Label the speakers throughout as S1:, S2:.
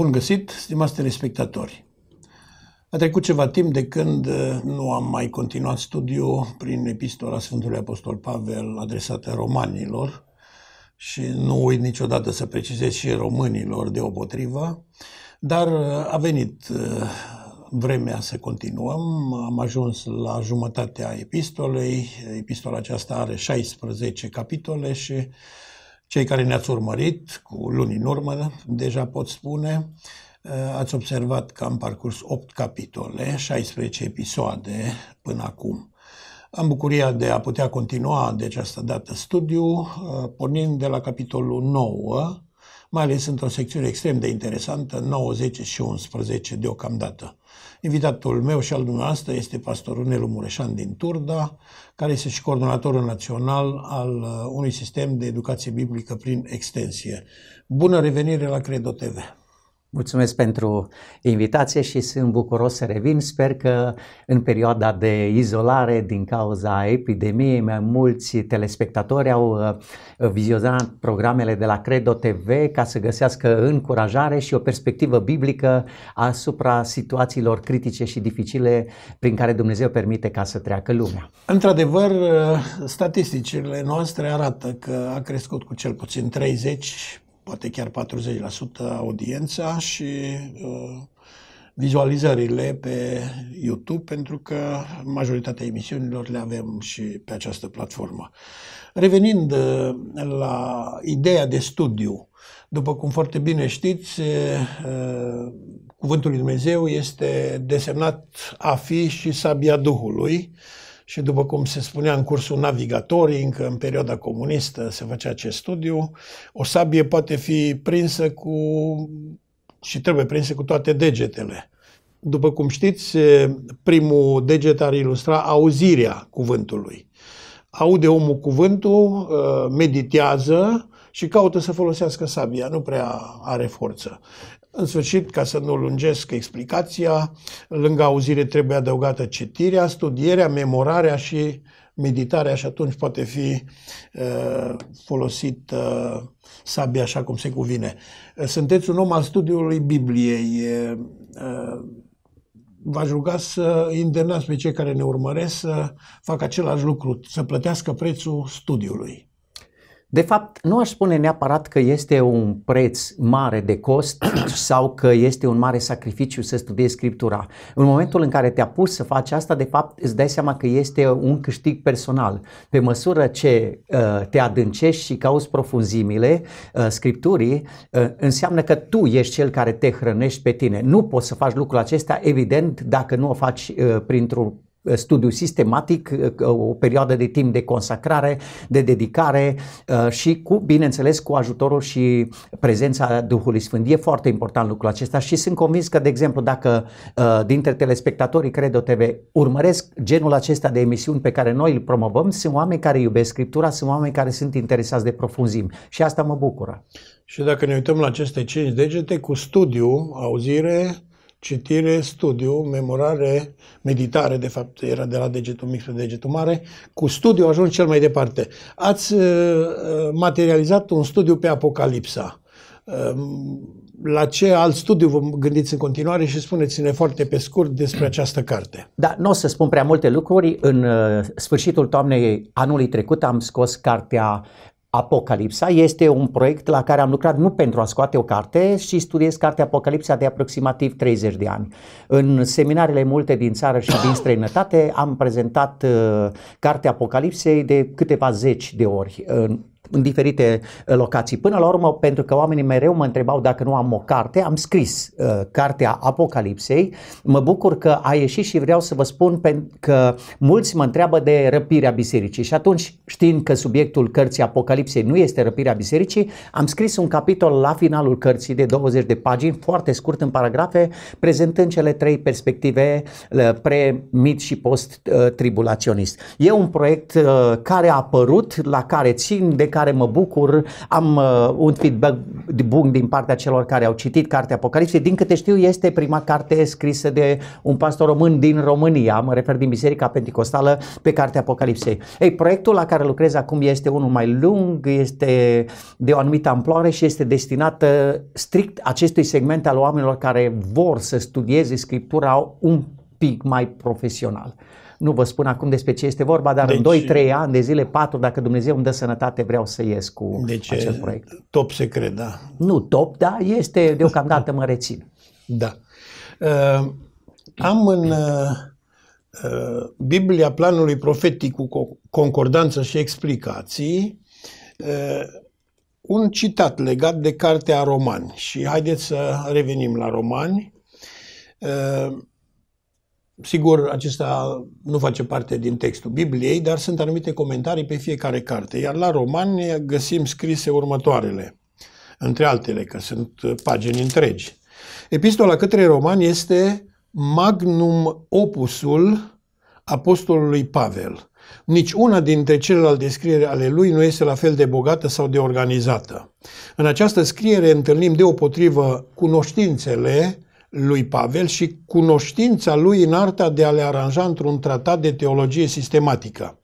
S1: Bun găsit, stimați telespectatori! A trecut ceva timp de când uh, nu am mai continuat studiu prin epistola Sfântului Apostol Pavel adresată romanilor și nu uit niciodată să precizez și românilor deopotrivă, dar uh, a venit uh, vremea să continuăm. Am ajuns la jumătatea epistolei. Epistola aceasta are 16 capitole și cei care ne-ați urmărit cu luni în urmă, deja pot spune, eh, ați observat că am parcurs 8 capitole, 16 episoade până acum. Am bucuria de a putea continua de această dată studiu, eh, pornind de la capitolul 9, mai ales într-o secțiune extrem de interesantă, 9, 10 și 11 deocamdată. Invitatul meu și al dumneavoastră este pastorul Nelu Mureșan din Turda, care este și coordonatorul național al uh, unui sistem de educație biblică prin extensie. Bună revenire la Credo TV!
S2: Mulțumesc pentru invitație și sunt bucuros să revin. Sper că în perioada de izolare din cauza epidemiei, mai mulți telespectatori au uh, vizionat programele de la Credo TV ca să găsească încurajare și o perspectivă biblică asupra situațiilor critice și dificile prin care Dumnezeu permite ca să treacă lumea.
S1: Într-adevăr, uh, statisticile noastre arată că a crescut cu cel puțin 30 poate chiar 40% audiența și uh, vizualizările pe YouTube, pentru că majoritatea emisiunilor le avem și pe această platformă. Revenind uh, la ideea de studiu, după cum foarte bine știți, uh, Cuvântul lui Dumnezeu este desemnat a fi și sabia Duhului, și după cum se spunea în cursul navigatorii, încă în perioada comunistă se făcea acest studiu, o sabie poate fi prinsă cu și trebuie prinsă cu toate degetele. După cum știți, primul deget ar ilustra auzirea cuvântului. Aude omul cuvântul, ă, meditează și caută să folosească sabia, nu prea are forță. În sfârșit, ca să nu lungesc explicația, lângă auzire trebuie adăugată citirea, studierea, memorarea și meditarea și atunci poate fi uh, folosit uh, sabia așa cum se cuvine. Sunteți un om al studiului Bibliei. Uh, v-aș ruga să îndemnați pe cei care ne urmăresc să facă același lucru, să plătească prețul studiului.
S2: De fapt, nu aș spune neapărat că este un preț mare de cost sau că este un mare sacrificiu să studiezi Scriptura. În momentul în care te apuci să faci asta, de fapt îți dai seama că este un câștig personal. Pe măsură ce uh, te adâncești și cauți profunzimile uh, Scripturii, uh, înseamnă că tu ești cel care te hrănești pe tine. Nu poți să faci lucrul acesta, evident, dacă nu o faci uh, printr-un studiu sistematic, uh, o perioadă de timp de consacrare, de dedicare uh, și cu, bineînțeles, cu ajutorul și prezența Duhului Sfânt. E foarte important lucrul acesta și sunt convins că, de exemplu, dacă uh, dintre telespectatorii Credo TV urmăresc genul acesta de emisiuni pe care noi îl promovăm, sunt oameni care iubesc Scriptura, sunt oameni care sunt interesați de profunzim și asta mă bucură.
S1: Și dacă ne uităm la aceste cinci degete, cu studiu, auzire, citire, studiu, memorare, meditare, de fapt era de la degetul mic spre degetul mare, cu studiu ajungi cel mai departe. Ați uh, uh materializat un studiu pe Apocalipsa. Uh, la ce alt studiu vă gândiți în continuare și spuneți-ne foarte pe scurt despre această carte.
S2: Da, nu o să spun prea multe lucruri. În uh, sfârșitul toamnei anului trecut am scos cartea Apocalipsa este un proiect la care am lucrat nu pentru a scoate o carte și studiez cartea Apocalipsa de aproximativ 30 de ani. În seminarele multe din țară și din străinătate am prezentat uh, cartea Apocalipsei de câteva zeci de ori. Uh, în diferite uh, locații. Până la urmă, pentru că oamenii mereu mă întrebau dacă nu am o carte, am scris uh, cartea Apocalipsei. Mă bucur că a ieșit și vreau să vă spun că mulți mă întreabă de răpirea bisericii și atunci, știind că subiectul cărții Apocalipsei nu este răpirea bisericii, am scris un capitol la finalul cărții de 20 de pagini, foarte scurt în paragrafe, prezentând cele trei perspective pre, mit și post-tribulaționist. Uh, e un proiect uh, care a apărut, la care țin, de care care mă bucur, am uh, un feedback bun din partea celor care au citit cartea Apocalipsei. Din câte știu, este prima carte scrisă de un pastor român din România, mă refer din Biserica Pentecostală, pe cartea Apocalipsei. Ei, proiectul la care lucrez acum este unul mai lung, este de o anumită amploare și este destinat uh, strict acestui segment al oamenilor care vor să studieze Scriptura un pic mai profesional. Nu vă spun acum despre ce este vorba, dar deci, în 2-3 ani, de zile 4, dacă Dumnezeu îmi dă sănătate, vreau să ies cu deci, acest proiect. Top secret, da. Nu top, da, este deocamdată mă rețin.
S1: Da. Uh, am în uh, uh Biblia planului profetic cu concordanță și explicații uh, un citat legat de cartea Romani și haideți să revenim la Romani. Uh, Sigur, acesta nu face parte din textul Bibliei, dar sunt anumite comentarii pe fiecare carte. Iar la romani găsim scrise următoarele, între altele, că sunt pagini întregi. Epistola către romani este magnum opusul apostolului Pavel. Nici una dintre celelalte scrieri ale lui nu este la fel de bogată sau de organizată. În această scriere întâlnim deopotrivă cunoștințele lui Pavel și cunoștința lui în arta de a le aranja într-un tratat de teologie sistematică.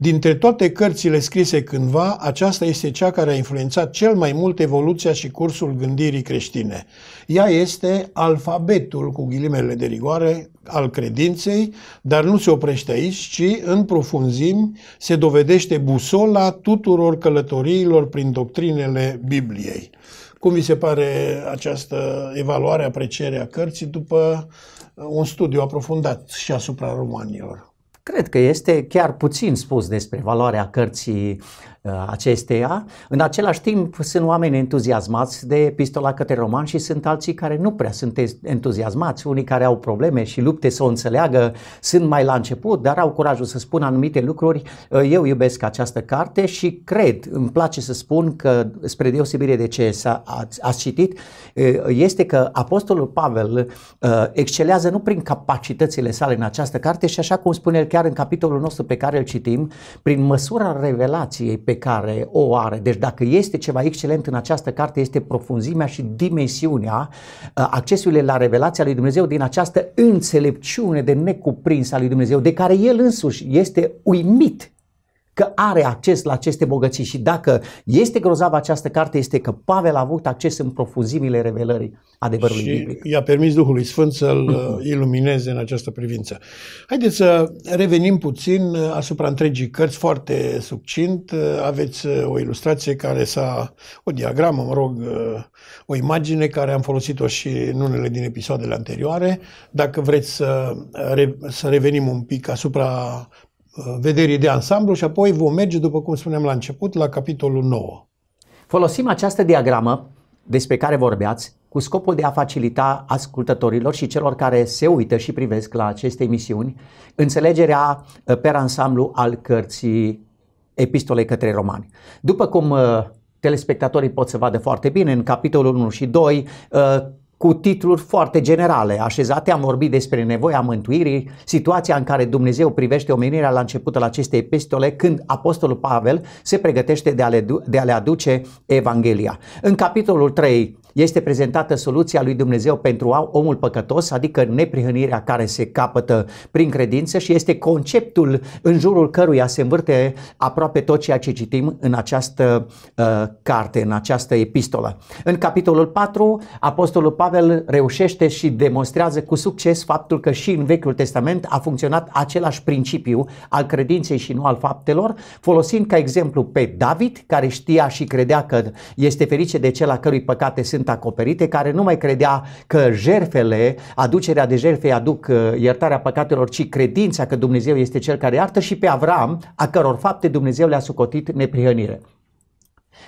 S1: Dintre toate cărțile scrise cândva, aceasta este cea care a influențat cel mai mult evoluția și cursul gândirii creștine. Ea este alfabetul, cu ghilimele de rigoare, al credinței, dar nu se oprește aici, ci în profunzim se dovedește busola tuturor călătoriilor prin doctrinele Bibliei. Cum vi se pare această evaluare, apreciere a cărții după uh, un studiu aprofundat și asupra romanilor?
S2: Cred că este chiar puțin spus despre valoarea cărții Uh, acesteia. În același timp sunt oameni entuziasmați de epistola către roman și sunt alții care nu prea sunt entuziasmați, unii care au probleme și lupte să o înțeleagă, sunt mai la început, dar au curajul să spună anumite lucruri. Uh, eu iubesc această carte și cred, îmi place să spun că, spre deosebire de ce ați citit, uh, este că Apostolul Pavel excelează nu prin capacitățile sale în această carte și așa cum spune el chiar în capitolul nostru pe care îl citim, prin măsura revelației pe care o are. Deci dacă este ceva excelent în această carte este profunzimea și dimensiunea uh, accesului la revelația lui Dumnezeu din această înțelepciune de necuprins a lui Dumnezeu, de care el însuși este uimit că are acces la aceste bogății și dacă este grozavă această carte este că Pavel a avut acces în profunzimile revelării adevărului și biblic.
S1: i-a permis Duhului Sfânt să-l uh, ilumineze în această privință. Haideți să revenim puțin uh, asupra întregii cărți, foarte succint. Uh, aveți o ilustrație care s-a, o diagramă, mă rog, o imagine care am folosit-o și în unele din episoadele anterioare. Dacă vreți să, să revenim un pic asupra Uh, vederii de ansamblu și apoi vom merge, după cum spuneam la început, la capitolul 9. Folosim această diagramă despre care vorbeați
S2: cu scopul de a facilita ascultătorilor și celor care se uită și privesc la aceste emisiuni înțelegerea uh, per ansamblu al cărții Epistolei către Romani. După cum uh, telespectatorii pot să vadă foarte bine în capitolul 1 și 2, cu titluri foarte generale așezate. Am vorbit despre nevoia mântuirii, situația în care Dumnezeu privește omenirea la începutul acestei epistole, când Apostolul Pavel se pregătește de a le, de a le aduce Evanghelia. În capitolul 3, este prezentată soluția lui Dumnezeu pentru omul păcătos, adică neprihănirea care se capătă prin credință și este conceptul în jurul căruia se învârte aproape tot ceea ce citim în această uh, carte, în această epistolă. În capitolul 4, Apostolul Pavel reușește și demonstrează cu succes faptul că și în Vechiul Testament a funcționat același principiu al credinței și nu al faptelor, folosind ca exemplu pe David, care știa și credea că este ferice de cel a cărui păcate sunt sunt acoperite, care nu mai credea că jerfele, aducerea de jerfe aduc uh, iertarea păcatelor, ci credința că Dumnezeu este cel care iartă și pe Avram, a căror fapte Dumnezeu le-a sucotit neprihănire.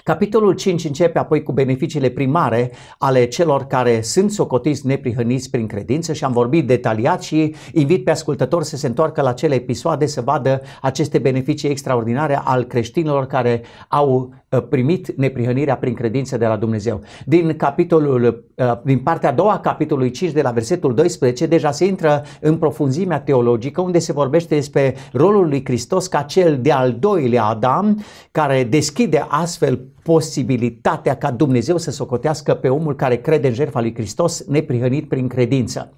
S2: Capitolul 5 începe apoi cu beneficiile primare ale celor care sunt socotiți neprihăniți prin credință și am vorbit detaliat și invit pe ascultători să se întoarcă la cele episoade să vadă aceste beneficii extraordinare al creștinilor care au Uh, primit neprihănirea prin credință de la Dumnezeu. Din, capitolul, uh, din partea a doua capitolului 5 de la versetul 12 deja se intră în profunzimea teologică unde se vorbește despre rolul lui Hristos ca cel de-al doilea Adam care deschide astfel posibilitatea ca Dumnezeu să socotească pe omul care crede în jertfa lui Hristos neprihănit prin credință.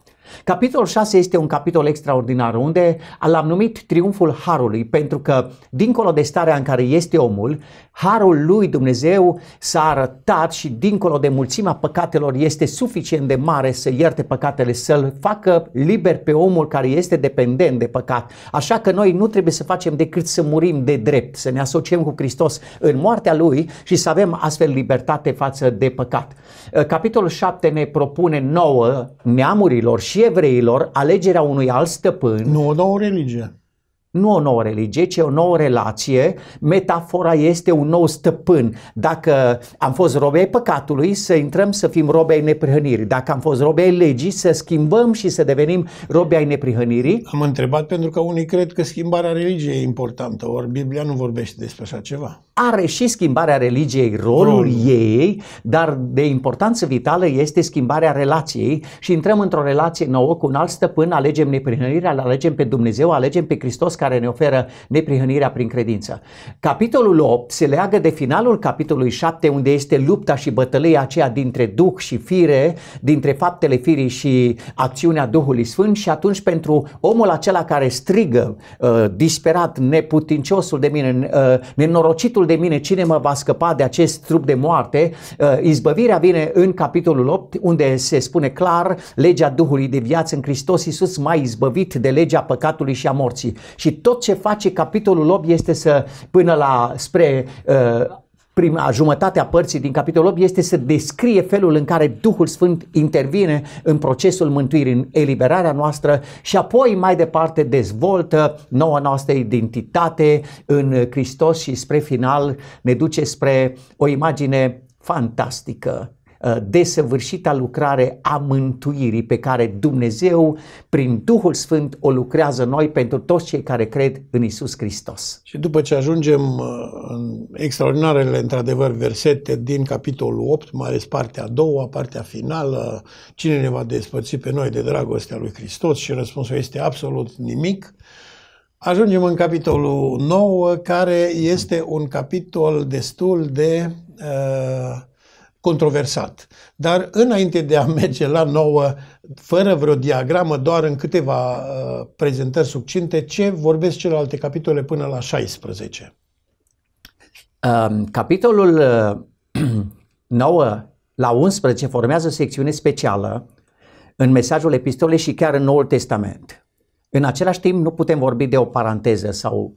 S2: Capitolul 6 este un capitol extraordinar unde l-am numit triumful Harului pentru că dincolo de starea în care este omul, Harul lui Dumnezeu s-a arătat și dincolo de mulțimea păcatelor este suficient de mare să ierte păcatele, să-l facă liber pe omul care este dependent de păcat. Așa că noi nu trebuie să facem decât să murim de drept, să ne asociem cu Hristos în moartea lui și să avem astfel libertate față de păcat. Capitolul 7 ne propune nouă neamurilor și și evreilor alegerea unui alt stăpân. Nu o nouă religie. Nu o nouă religie, ci o nouă relație. Metafora este un nou stăpân. Dacă am fost robe ai păcatului, să intrăm să fim robe
S1: ai neprihănirii. Dacă am fost robe ai legii, să schimbăm și să devenim robe ai neprihănirii. Am întrebat pentru că unii cred că schimbarea religiei e importantă, ori Biblia nu vorbește despre așa ceva. Are și schimbarea religiei rolul Rol. ei, dar de importanță vitală
S2: este schimbarea relației și intrăm într-o relație nouă cu un alt stăpân, alegem neprihănirea, alegem pe Dumnezeu, alegem pe Hristos care ne oferă neprihănirea prin credință. Capitolul 8 se leagă de finalul capitolului 7 unde este lupta și bătălia aceea dintre duh și fire, dintre faptele firii și acțiunea Duhului Sfânt și atunci pentru omul acela care strigă uh, disperat, neputinciosul de mine, uh, nenorocitul de mine, cine mă va scăpa de acest trup de moarte, uh, izbăvirea vine în capitolul 8 unde se spune clar legea Duhului de viață în Hristos Iisus mai izbăvit de legea păcatului și a morții. Și tot ce face capitolul 8 este să, până la spre uh, prima jumătate a părții din capitolul 8 este să descrie felul în care Duhul Sfânt intervine în procesul mântuirii, în eliberarea noastră și apoi mai departe dezvoltă noua noastră identitate în Hristos și spre final ne duce spre o imagine fantastică Uh, desăvârșita lucrare a mântuirii pe care Dumnezeu, prin Duhul Sfânt, o lucrează noi pentru toți cei care cred în Isus Hristos.
S1: Și după ce ajungem uh, în extraordinarele, într-adevăr, versete din capitolul 8, mai ales partea a doua, partea finală, cine ne va despărți pe noi de dragostea lui Hristos și răspunsul este absolut nimic, Ajungem în capitolul 9, care este un capitol destul de uh, controversat. Dar înainte de a merge la nouă, fără vreo diagramă, doar în câteva uh, prezentări succinte, ce vorbesc celelalte capitole până la 16?
S2: Um, capitolul 9 uh, la 11 formează o secțiune specială în mesajul epistolei și chiar în Noul Testament. În același timp nu putem vorbi de o paranteză sau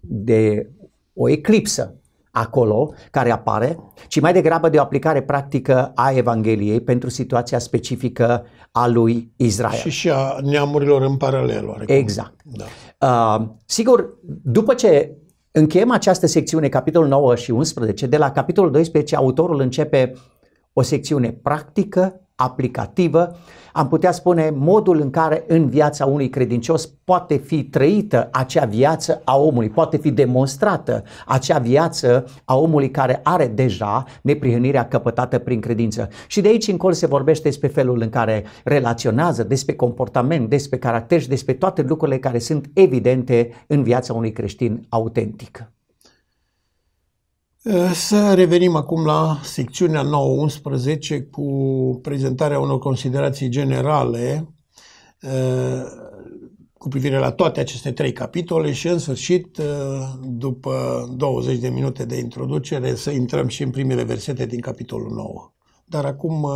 S2: de o eclipsă acolo care apare, ci mai degrabă de o aplicare practică a Evangheliei pentru situația specifică a lui Israel. Și
S1: și a neamurilor în paralel. Oarecum. Exact. Da.
S2: Uh, sigur, după ce încheiem această secțiune, capitolul 9 și 11, de la capitolul 12 autorul începe o secțiune practică, aplicativă, am putea spune modul în care în viața unui credincios poate fi trăită acea viață a omului, poate fi demonstrată acea viață a omului care are deja neprihănirea căpătată prin credință. Și de aici încolo se vorbește despre felul în care relaționează, despre comportament, despre caracter și despre toate lucrurile care sunt evidente în viața unui creștin autentic.
S1: Eh, să revenim acum la secțiunea 9.11 cu prezentarea unor considerații generale eh, cu privire la toate aceste trei capitole și, în sfârșit, eh, după 20 de minute de introducere, să intrăm și în primele versete din capitolul 9. Dar acum,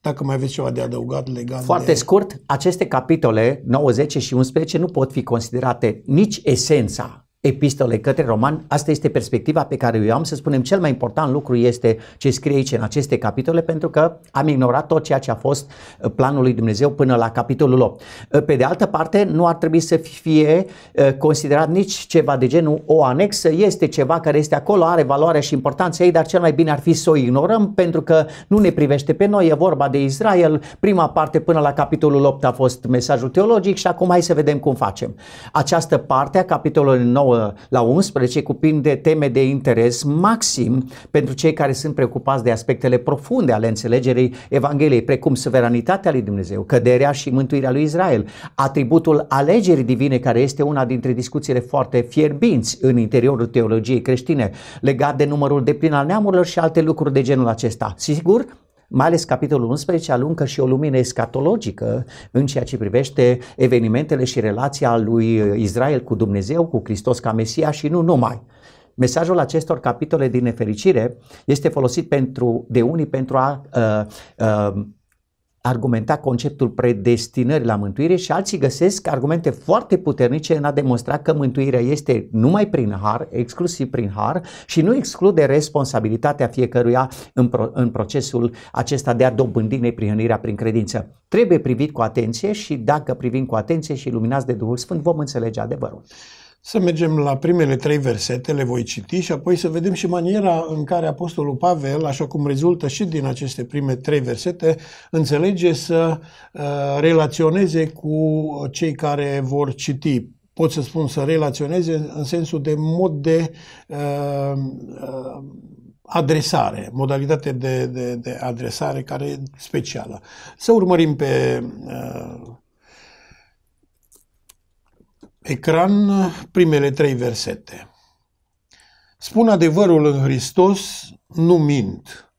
S1: dacă mai aveți ceva de adăugat legat Foarte de...
S2: scurt, aceste capitole 9, 10 și 11 nu pot fi considerate nici esența epistole către roman, asta este perspectiva pe care eu am, să spunem, cel mai important lucru este ce scrie aici în aceste capitole, pentru că am ignorat tot ceea ce a fost uh, planul lui Dumnezeu până la capitolul 8. Uh, pe de altă parte, nu ar trebui să fie uh, considerat nici ceva de genul o anexă, este ceva care este acolo, are valoare și importanță ei, dar cel mai bine ar fi să o ignorăm pentru că nu ne privește pe noi, e vorba de Israel, prima parte până la capitolul 8 a fost mesajul teologic și acum hai să vedem cum facem. Această parte a capitolului 9 Uh, la 11 cuprinde teme de interes maxim pentru cei care sunt preocupați de aspectele profunde ale înțelegerii Evangheliei, precum suveranitatea lui Dumnezeu, căderea și mântuirea lui Israel, atributul alegerii divine, care este una dintre discuțiile foarte fierbinți în interiorul teologiei creștine, legat de numărul de plin al neamurilor și alte lucruri de genul acesta. Sigur, mai ales capitolul 11, aluncă și o lumină escatologică în ceea ce privește evenimentele și relația lui Israel cu Dumnezeu, cu Hristos ca Mesia și nu numai. Mesajul acestor capitole din nefericire este folosit pentru, de unii pentru a uh, uh, argumenta conceptul predestinării la mântuire și alții găsesc argumente foarte puternice în a demonstra că mântuirea este numai prin har, exclusiv prin har și nu exclude responsabilitatea fiecăruia în, pro- în procesul acesta de a dobândi neprihănirea prin credință. Trebuie privit cu atenție și dacă privim cu atenție și iluminați de Duhul
S1: Sfânt vom înțelege adevărul. Să mergem la primele trei versete, le voi citi și apoi să vedem și maniera în care Apostolul Pavel, așa cum rezultă și din aceste prime trei versete, înțelege să uh, relaționeze cu cei care vor citi. Pot să spun să relaționeze în sensul de mod de uh, uh, adresare, modalitate de, de, de adresare care e specială. Să urmărim pe ecran primele trei versete. Spun adevărul în Hristos, nu mint.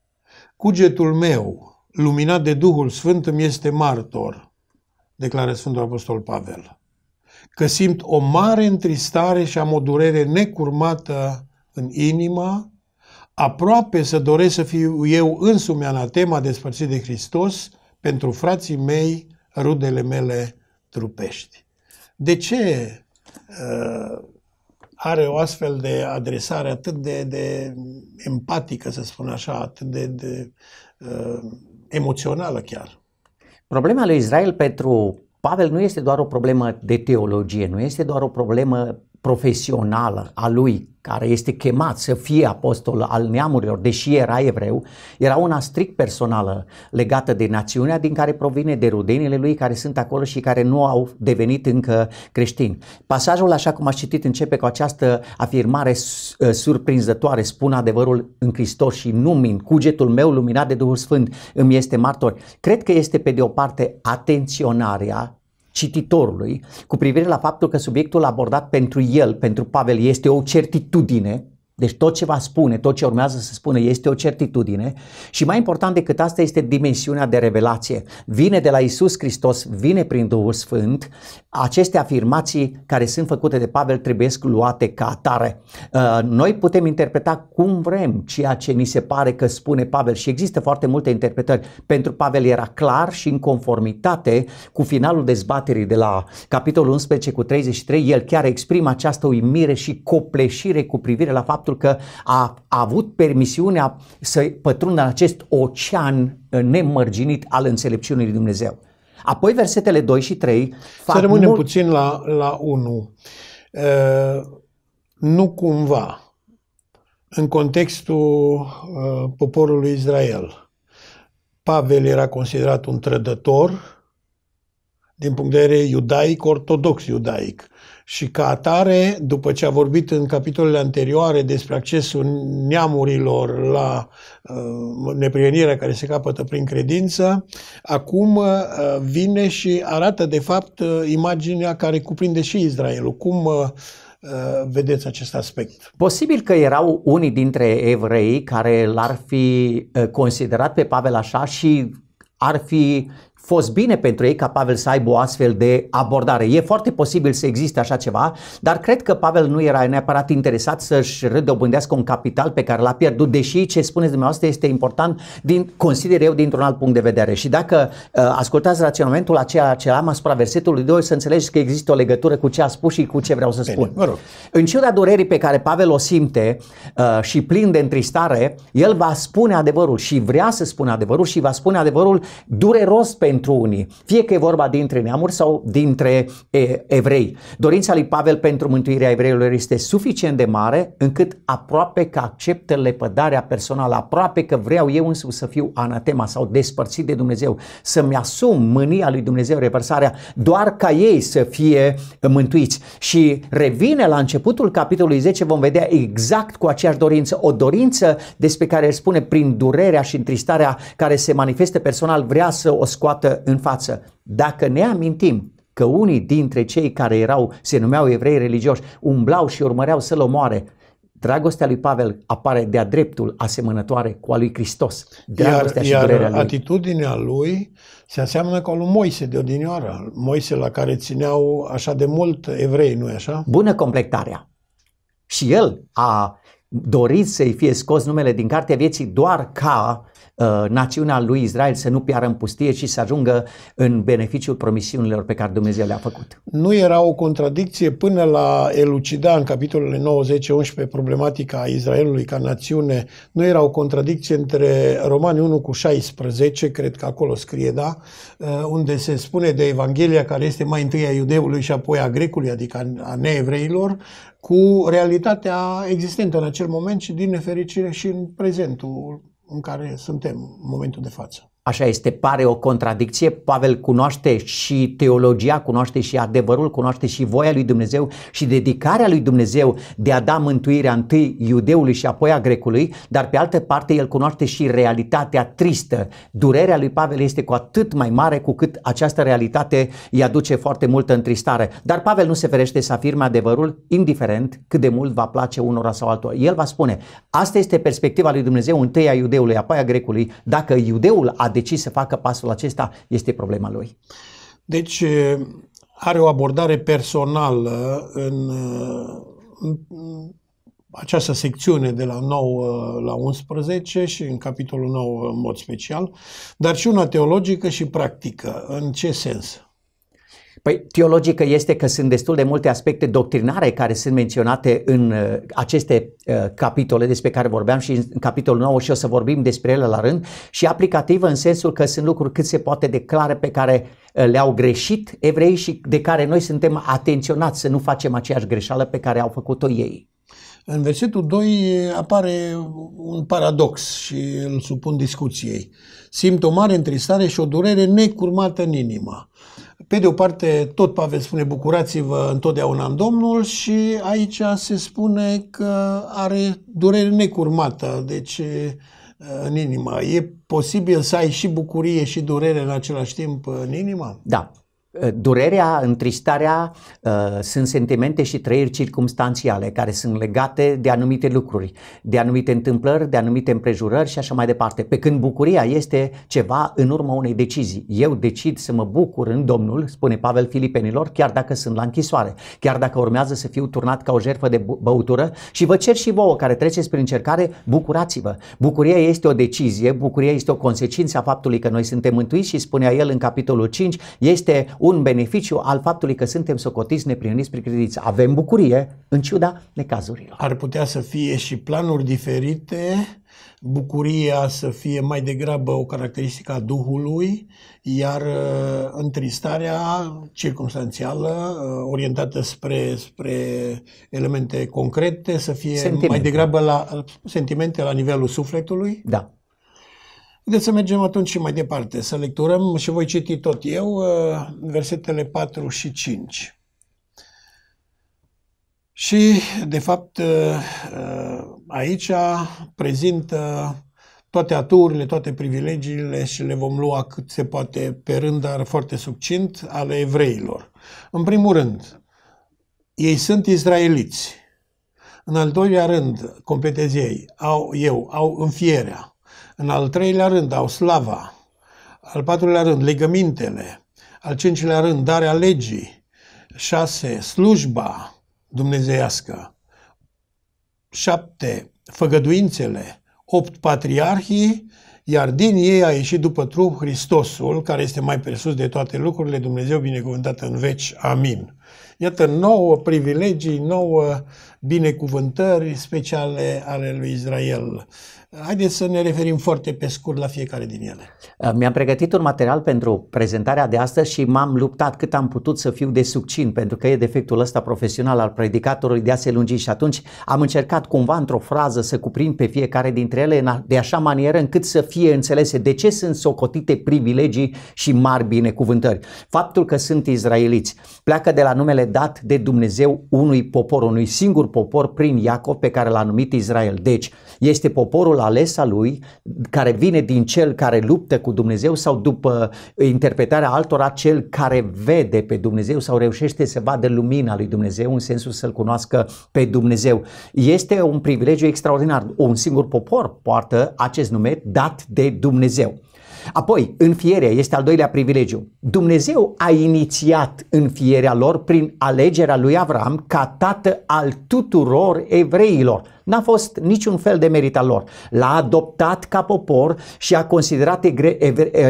S1: Cugetul meu, luminat de Duhul Sfânt, îmi este martor, declară Sfântul Apostol Pavel, că simt o mare întristare și am o durere necurmată în inima, aproape să doresc să fiu eu însumi anatema despărțit de Hristos pentru frații mei, rudele mele trupești. De ce uh, are o astfel de adresare atât de, de empatică, să spun așa, atât de, de uh, emoțională chiar?
S2: Problema lui Israel pentru Pavel nu este doar o problemă de teologie, nu este doar o problemă profesională a lui, care este chemat să fie apostol al neamurilor, deși era evreu, era una strict personală legată de națiunea din care provine, de rudenile lui care sunt acolo și care nu au devenit încă creștini. Pasajul, așa cum a citit, începe cu această afirmare uh, surprinzătoare, spun adevărul în Hristos și nu min, cugetul meu luminat de Duhul Sfânt îmi este martor. Cred că este pe de o parte atenționarea cititorului cu privire la faptul că subiectul abordat pentru el, pentru Pavel, este o certitudine, deci tot ce va spune, tot ce urmează să spună este o certitudine și mai important decât asta este dimensiunea de revelație. Vine de la Isus Hristos, vine prin Duhul Sfânt. Aceste afirmații care sunt făcute de Pavel trebuie luate ca atare. Uh, noi putem interpreta cum vrem ceea ce ni se pare că spune Pavel și există foarte multe interpretări. Pentru Pavel era clar și în conformitate cu finalul dezbaterii de la capitolul 11 cu 33, el chiar exprimă această uimire și copleșire cu privire la faptul faptul că a, a avut permisiunea să pătrundă în acest ocean uh, nemărginit al înțelepciunii lui Dumnezeu. Apoi versetele 2 și 3 fac Să rămânem mult... puțin la, la
S1: 1. Uh, nu cumva, în contextul uh, poporului Israel, Pavel era considerat un trădător din punct de vedere iudaic, ortodox iudaic și ca atare, după ce a vorbit în capitolele anterioare despre accesul neamurilor la uh, neprienirea care se capătă prin credință, acum uh, vine și arată de fapt uh, imaginea care cuprinde și Israelul. Cum uh, uh, vedeți acest aspect? Posibil că erau unii
S2: dintre evrei care l-ar fi uh, considerat pe Pavel așa și ar fi fost bine pentru ei ca Pavel să aibă o astfel de abordare. E foarte posibil să existe așa ceva, dar cred că Pavel nu era neapărat interesat să-și redobândească un capital pe care l-a pierdut, deși ce spuneți dumneavoastră este important, din, consider eu, dintr-un alt punct de vedere. Și dacă uh, ascultați raționamentul acela, ce am asupra versetului 2, să înțelegeți că există o legătură cu ce a spus și cu ce vreau să bine, spun. Mă rog. În ciuda durerii pe care Pavel o simte uh, și plin de întristare, el va spune adevărul și vrea să spună adevărul și va spune adevărul dureros pentru pentru unii, fie că e vorba dintre neamuri sau dintre e, evrei. Dorința lui Pavel pentru mântuirea evreilor este suficient de mare încât aproape că acceptă lepădarea personală, aproape că vreau eu însu să fiu anatema sau despărțit de Dumnezeu, să-mi asum mânia lui Dumnezeu, repărsarea, doar ca ei să fie mântuiți. Și revine la începutul capitolului 10, vom vedea exact cu aceeași dorință, o dorință despre care spune prin durerea și întristarea care se manifestă personal, vrea să o scoată scoată în față. Dacă ne amintim că unii dintre cei care erau, se numeau evrei religioși, umblau și urmăreau să-l omoare, Dragostea lui Pavel apare
S1: de-a dreptul asemănătoare cu a lui Hristos. Dragostea iar, și iar lui. atitudinea lui se aseamănă cu a lui Moise de odinioară. Moise la care țineau așa de mult evrei, nu-i așa? Bună completarea. Și el a dorit să-i
S2: fie scos numele din Cartea Vieții doar ca Uh, națiunea lui Israel să nu piară în pustie, și să ajungă în beneficiul promisiunilor pe care Dumnezeu le-a făcut.
S1: Nu era o contradicție până la elucida în capitolele 90 11 problematica Israelului ca națiune, nu era o contradicție între Romani 1 cu 16, cred că acolo scrie, da, uh, unde se spune de Evanghelia care este mai întâi a iudeului și apoi a grecului, adică a neevreilor, cu realitatea existentă în acel moment și din nefericire și în prezentul în care suntem în momentul de față.
S2: Așa este, pare o contradicție. Pavel cunoaște și teologia, cunoaște și adevărul, cunoaște și voia lui Dumnezeu și dedicarea lui Dumnezeu de a da mântuirea întâi iudeului și apoi a grecului, dar pe altă parte el cunoaște și realitatea tristă. Durerea lui Pavel este cu atât mai mare cu cât această realitate îi aduce foarte multă întristare. Dar Pavel nu se ferește să afirme adevărul, indiferent cât de mult va place unora sau altora. El va spune, asta este perspectiva lui Dumnezeu întâi a iudeului, apoi a grecului. Dacă iudeul a decis să facă pasul
S1: acesta este problema lui. Deci are o abordare personală în, în această secțiune de la 9 la 11 și în capitolul 9 în mod special, dar și una teologică și practică. În ce sens? Păi teologică este că sunt destul de
S2: multe aspecte doctrinare care sunt menționate în uh, aceste uh, capitole despre care vorbeam și în capitolul 9 și o să vorbim despre ele la rând și aplicativă în sensul că sunt lucruri cât se poate de clare pe care uh, le-au greșit evrei și de care noi suntem atenționați să
S1: nu facem aceeași greșeală pe care au făcut-o ei. În versetul 2 apare un paradox și îl supun discuției. Simt o mare întristare și o durere necurmată în inimă pe de o parte, tot Pavel spune bucurați-vă întotdeauna în Domnul și aici se spune că are durere necurmată, deci în inimă. E posibil să ai și bucurie și durere în același timp în inimă?
S2: Da, Eh, durerea, întristarea uh, sunt sentimente și trăiri circumstanțiale care sunt legate de anumite lucruri, de anumite întâmplări, de anumite împrejurări și așa mai departe. Pe când bucuria este ceva în urma unei decizii. Eu decid să mă bucur în Domnul, spune Pavel Filipenilor, chiar dacă sunt la închisoare, chiar dacă urmează să fiu turnat ca o jerfă de băutură și vă cer și vouă care treceți prin încercare, bucurați-vă. Bucuria este o decizie, bucuria este o consecință a faptului că noi suntem mântuiți și spunea el în capitolul 5, este un beneficiu al faptului că suntem socotiți neprihăniți prin credință. Avem bucurie în ciuda necazurilor.
S1: Ar putea să fie și planuri diferite, bucuria să fie mai degrabă o caracteristică a Duhului, iar uh, întristarea circumstanțială, uh, orientată spre, spre elemente concrete, să fie sentimente. mai degrabă la sentimente la nivelul sufletului? Da. Haideți să mergem atunci și mai departe, să lecturăm și voi citi tot eu uh, versetele 4 și 5. Și, de fapt, uh, uh, aici prezintă toate aturile, toate privilegiile și le vom lua cât se poate pe rând, dar foarte succint, ale evreilor. În primul rând, ei sunt izraeliți. În al doilea rând, completez ei, au, eu, au înfierea. În al treilea rând au slava, al patrulea rând legămintele, al cincilea rând darea legii, șase slujba dumnezeiască, șapte făgăduințele, opt patriarhii, iar din ei a ieșit după trup Hristosul, care este mai presus de toate lucrurile, Dumnezeu binecuvântat în veci. Amin. Iată nouă privilegii, nouă binecuvântări speciale ale lui Israel. Haideți să ne referim foarte pe scurt la fiecare din ele.
S2: Uh, mi-am pregătit un material pentru prezentarea de astăzi și m-am luptat cât am putut să fiu de succin, pentru că e defectul ăsta profesional al predicatorului de a se lungi și atunci am încercat cumva într-o frază să cuprind pe fiecare dintre ele de așa manieră încât să fie înțelese de ce sunt socotite privilegii și mari binecuvântări. Faptul că sunt izraeliți pleacă de la numele dat de Dumnezeu unui popor, unui singur singur popor prin Iacov pe care l-a numit Israel. Deci este poporul ales al lui care vine din cel care luptă cu Dumnezeu sau după interpretarea altora cel care vede pe Dumnezeu sau reușește să vadă lumina lui Dumnezeu în sensul să-L cunoască pe Dumnezeu. Este un privilegiu extraordinar. Un singur popor poartă acest nume dat de Dumnezeu. Apoi, înfierea este al doilea privilegiu. Dumnezeu a inițiat înfierea lor prin alegerea lui Avram ca tată al tuturor evreilor. N-a fost niciun fel de merit al lor. L-a adoptat ca popor și a considerat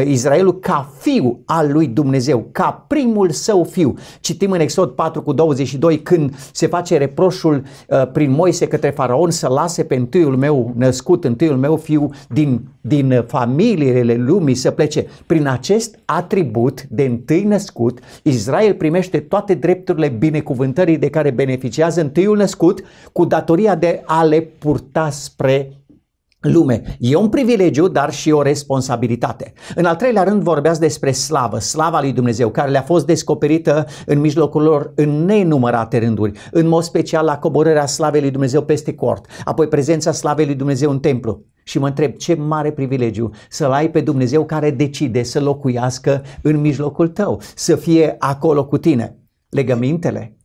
S2: Israelul ca fiu al lui Dumnezeu, ca primul său fiu. Citim în Exod 4 cu 22 când se face reproșul prin Moise către faraon să lase pe întâiul meu născut, întâiul meu fiu din, din familiile lumii să plece. Prin acest atribut de întâi născut, Israel primește toate drepturile binecuvântării de care beneficiază întâiul născut cu datoria de a le purta spre lume. E un privilegiu, dar și o responsabilitate. În al treilea rând vorbeați despre slavă, slava lui Dumnezeu, care le-a fost descoperită în mijlocul lor în nenumărate rânduri, în mod special la coborârea slavei lui Dumnezeu peste cort, apoi prezența slavei lui Dumnezeu în templu. Și mă întreb ce mare privilegiu să-L ai pe Dumnezeu care decide să locuiască în mijlocul tău, să fie acolo cu tine. Legămintele,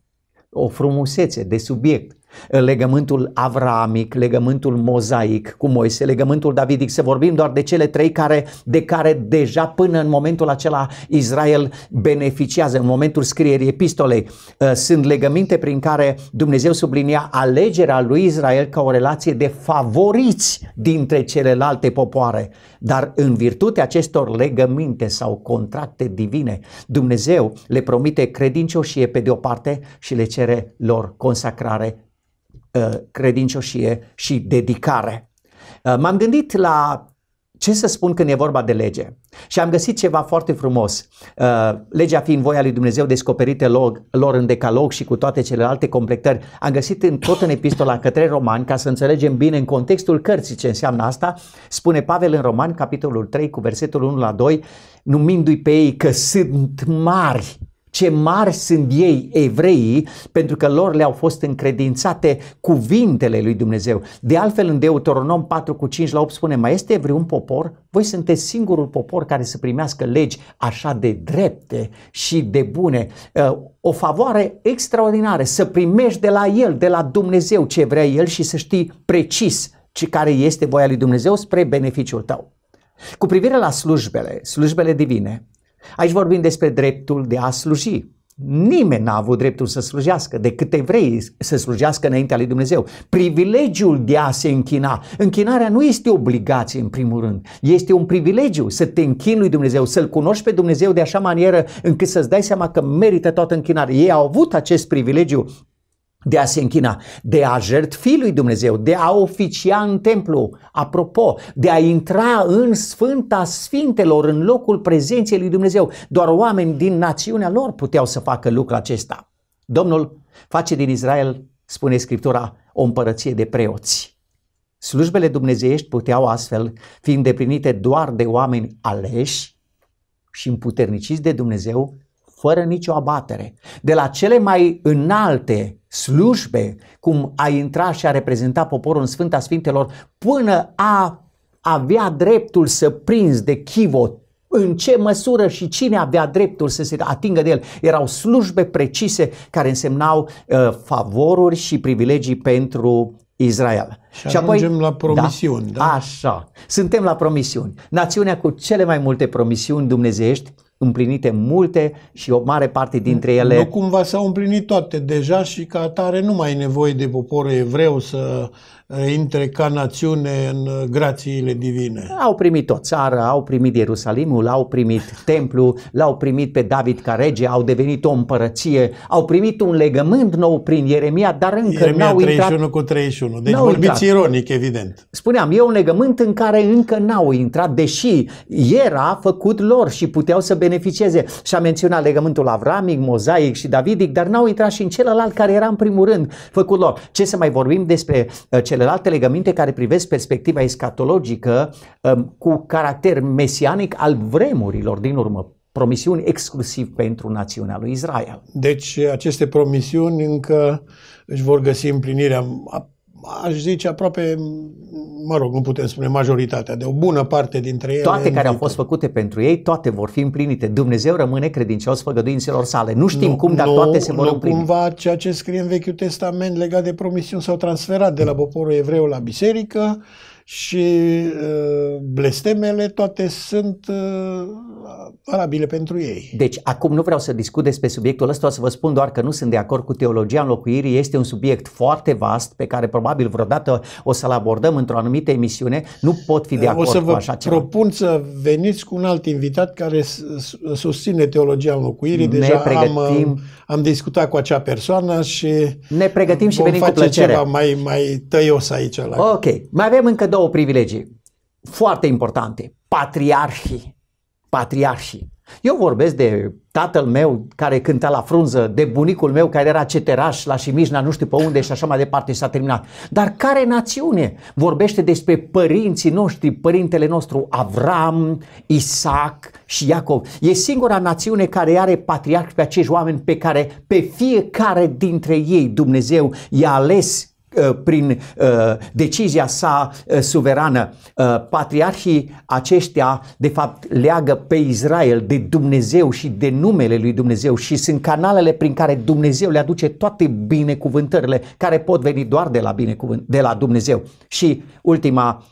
S2: o frumusețe de subiect, legământul avramic, legământul mozaic cu Moise, legământul davidic, să vorbim doar de cele trei care, de care deja până în momentul acela Israel beneficiază, în momentul scrierii epistolei. Uh, sunt legăminte prin care Dumnezeu sublinia alegerea lui Israel ca o relație de favoriți dintre celelalte popoare. Dar în virtutea acestor legăminte sau contracte divine, Dumnezeu le promite credincioșie pe de o parte și le cere lor consacrare Uh, credincioșie și dedicare. Uh, m-am gândit la ce să spun când e vorba de lege și am găsit ceva foarte frumos. Uh, legea fiind voia lui Dumnezeu descoperite lor în decalog și cu toate celelalte completări, am găsit în, tot în epistola către romani, ca să înțelegem bine în contextul cărții ce înseamnă asta, spune Pavel în Romani, capitolul 3, cu versetul 1 la 2, numindu-i pe ei că sunt mari ce mari sunt ei evreii pentru că lor le-au fost încredințate cuvintele lui Dumnezeu. De altfel în Deuteronom 4 cu 5 la 8 spune, mai este vreun popor? Voi sunteți singurul popor care să primească legi așa de drepte și de bune. Uh, o favoare extraordinară să primești de la el, de la Dumnezeu ce vrea el și să știi precis ce care este voia lui Dumnezeu spre beneficiul tău. Cu privire la slujbele, slujbele divine, Aici vorbim despre dreptul de a sluji. Nimeni n-a avut dreptul să slujească decât evrei să slujească înaintea lui Dumnezeu. Privilegiul de a se închina. Închinarea nu este obligație în primul rând. Este un privilegiu să te închini lui Dumnezeu, să-L cunoști pe Dumnezeu de așa manieră încât să-ți dai seama că merită toată închinarea. Ei au avut acest privilegiu de a se închina, de a jertfi lui Dumnezeu, de a oficia în templu, apropo, de a intra în Sfânta Sfintelor, în locul prezenței lui Dumnezeu. Doar oameni din națiunea lor puteau să facă lucrul acesta. Domnul face din Israel, spune Scriptura, o împărăție de preoți. Slujbele dumnezeiești puteau astfel fi îndeplinite doar de oameni aleși și împuterniciți de Dumnezeu fără nicio abatere, de la cele mai înalte slujbe, cum a intra și a reprezenta poporul în Sfânta Sfintelor, până a avea dreptul să prins de chivot în ce măsură și cine avea dreptul să se atingă de el. Erau slujbe precise care însemnau uh, favoruri și privilegii pentru Israel. Și, și apoi la da. promisiuni, da, da? Așa. Suntem la promisiuni. Națiunea cu cele mai multe promisiuni dumnezeiești împlinite multe și o mare parte dintre ele... Nu
S1: cumva s-au împlinit toate deja și ca atare nu mai e nevoie de poporul evreu să Eh, intre ca națiune în eh, grațiile divine. Au primit o țară, au primit Ierusalimul, au primit
S2: templu, l-au primit pe David ca rege, au devenit o împărăție, au primit un legământ nou prin Ieremia, dar încă Ieremia n-au 31 intrat...
S1: cu 31, deci n-au vorbiți intrat. ironic, evident.
S2: Spuneam, e un legământ în care încă n-au intrat, deși era făcut lor și puteau să beneficieze. Și a menționat legământul avramic, mozaic și davidic, dar n-au intrat și în celălalt care era în primul rând făcut lor. Ce să mai vorbim despre eh, ce celelalte legăminte care privesc perspectiva escatologică um, cu caracter mesianic al vremurilor din urmă,
S1: promisiuni exclusiv pentru națiunea
S2: lui Israel.
S1: Deci aceste promisiuni încă își vor găsi împlinirea aș zice, aproape, mă rog, nu putem spune majoritatea, de o bună parte dintre ele. Toate care au fost
S2: făcute pentru ei, toate vor fi împlinite. Dumnezeu rămâne credincios făgăduințelor sale. Nu știm nu, cum, dar nu, toate se vor nu împlini.
S1: cumva ceea ce scrie în Vechiul Testament legat de promisiuni s-au transferat de la poporul evreu la biserică și uh, blestemele toate sunt uh, Uh, valabile pentru ei.
S2: Deci, acum nu vreau să discut despre subiectul ăsta, o să vă spun doar că nu sunt de acord cu teologia înlocuirii. Este un subiect foarte vast pe care probabil vreodată o să-l abordăm într-o anumită emisiune. Nu pot fi de acord o să vă cu așa ceva.
S1: propun să veniți cu un alt invitat care susține teologia înlocuirii. Ne Deja pregătim. Am, uh, am discutat cu acea persoană și ne pregătim și vom venim face cu plăcere. ceva mai, mai tăios aici. La ok. Mai avem încă
S2: două privilegii foarte importante. Patriarhii patriarhii. Eu vorbesc de tatăl meu care cânta la frunză, de bunicul meu care era ceteraș la Șimișna, nu știu pe unde și așa mai departe și s-a terminat. Dar care națiune vorbește despre părinții noștri, părintele nostru Avram, Isaac și Iacov? E singura națiune care are patriarh pe acești oameni pe care pe fiecare dintre ei Dumnezeu i-a ales Uh, prin uh, decizia sa uh, suverană, patriarhii aceștia de fapt leagă pe Israel de Dumnezeu și de numele lui Dumnezeu și sunt canalele prin care Dumnezeu le aduce toate binecuvântările care pot veni doar de la, binecuvânt, de la Dumnezeu. Și ultima,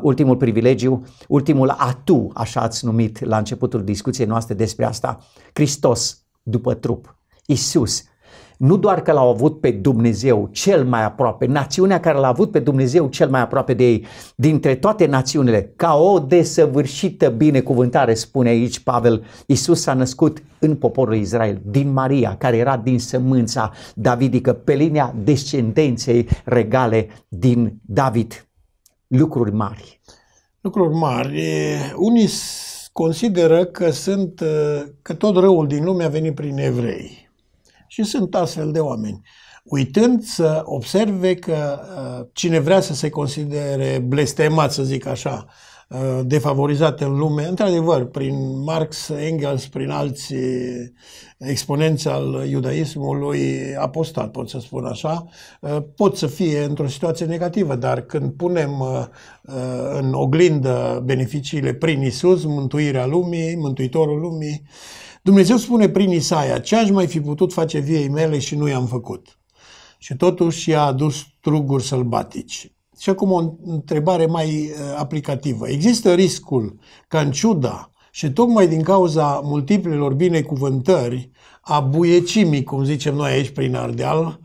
S2: ultimul privilegiu, ultimul atu, așa ați numit la începutul discuției noastre despre asta, Hristos după trup, Isus nu doar că l-au avut pe Dumnezeu cel mai aproape, națiunea care l-a avut pe Dumnezeu cel mai aproape de ei, dintre toate națiunile, ca o desăvârșită binecuvântare, spune aici Pavel, Iisus s-a născut în poporul Israel, din Maria, care era din sămânța davidică, pe linia descendenței regale din David. Lucruri mari.
S1: Lucruri mari. Unii consideră că sunt că tot răul din lume a venit prin evrei. Și sunt astfel de oameni. Uitând să observe că uh, cine vrea să se considere blestemat, să zic așa, uh, defavorizat în lume, într-adevăr, prin Marx, Engels, prin alți exponenți al iudaismului apostat, pot să spun așa, uh, pot să fie într-o situație negativă, dar când punem în oglindă beneficiile prin Isus, mântuirea lumii, mântuitorul lumii, Dumnezeu spune prin Isaia, ce aș mai fi putut face viei mele și nu i-am făcut. Și totuși i-a adus struguri sălbatici. Și acum o întrebare mai uh, aplicativă. Există riscul ca în ciuda și tocmai din cauza multiplelor binecuvântări a buiecimii, cum zicem noi aici prin Ardeal,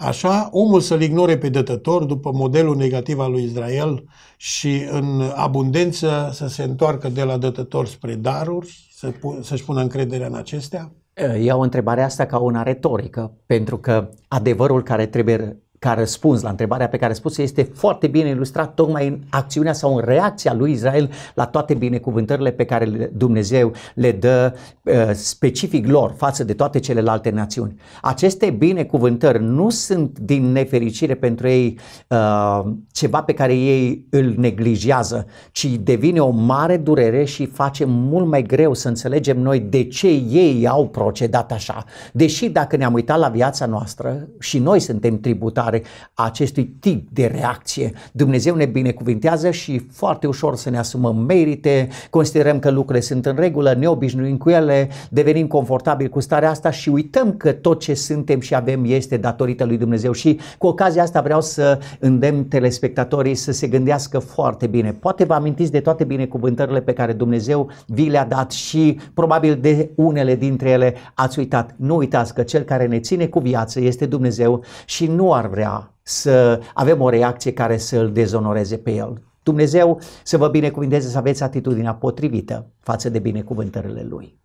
S1: Așa, omul să-l ignore pe dătător după modelul negativ al lui Israel și în abundență să se întoarcă de la dătător spre daruri, să pun, să-și pună încrederea în acestea?
S2: Iau întrebarea asta ca una retorică, pentru că adevărul care trebuie ca răspuns la întrebarea pe care a spus este foarte bine ilustrat tocmai în acțiunea sau în reacția lui Israel la toate binecuvântările pe care Dumnezeu le dă uh, specific lor față de toate celelalte națiuni. Aceste binecuvântări nu sunt din nefericire pentru ei uh, ceva pe care ei îl neglijează, ci devine o mare durere și face mult mai greu să înțelegem noi de ce ei au procedat așa. Deși dacă ne-am uitat la viața noastră și noi suntem tributari manifestare a acestui tip de reacție. Dumnezeu ne binecuvintează și foarte ușor să ne asumăm merite, considerăm că lucrurile sunt în regulă, ne obișnuim cu ele, devenim confortabili cu starea asta și uităm că tot ce suntem și avem este datorită lui Dumnezeu. Și cu ocazia asta vreau să îndemn telespectatorii să se gândească foarte bine. Poate vă amintiți de toate binecuvântările pe care Dumnezeu vi le-a dat și probabil de unele dintre ele ați uitat. Nu uitați că cel care ne ține cu viață este Dumnezeu și nu ar vrea vrea să avem o reacție care să îl dezonoreze pe el. Dumnezeu să vă binecuvinteze să aveți atitudinea potrivită față de binecuvântările Lui.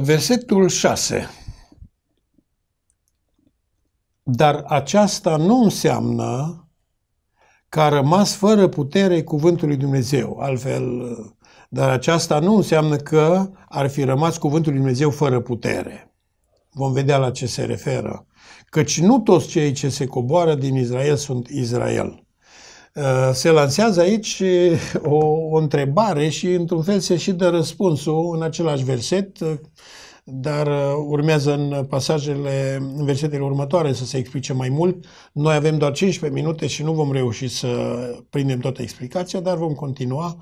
S1: Versetul 6. Dar aceasta nu înseamnă că a rămas fără putere cuvântul lui Dumnezeu. Altfel, dar aceasta nu înseamnă că ar fi rămas cuvântul lui Dumnezeu fără putere. Vom vedea la ce se referă căci nu toți cei ce se coboară din Israel sunt Israel. Uh, se lansează aici uh, o, o întrebare și, într-un fel, se și dă răspunsul în același verset, uh, dar uh, urmează în pasajele, în versetele următoare să se explice mai mult. Noi avem doar 15 minute și nu vom reuși să prindem toată explicația, dar vom continua.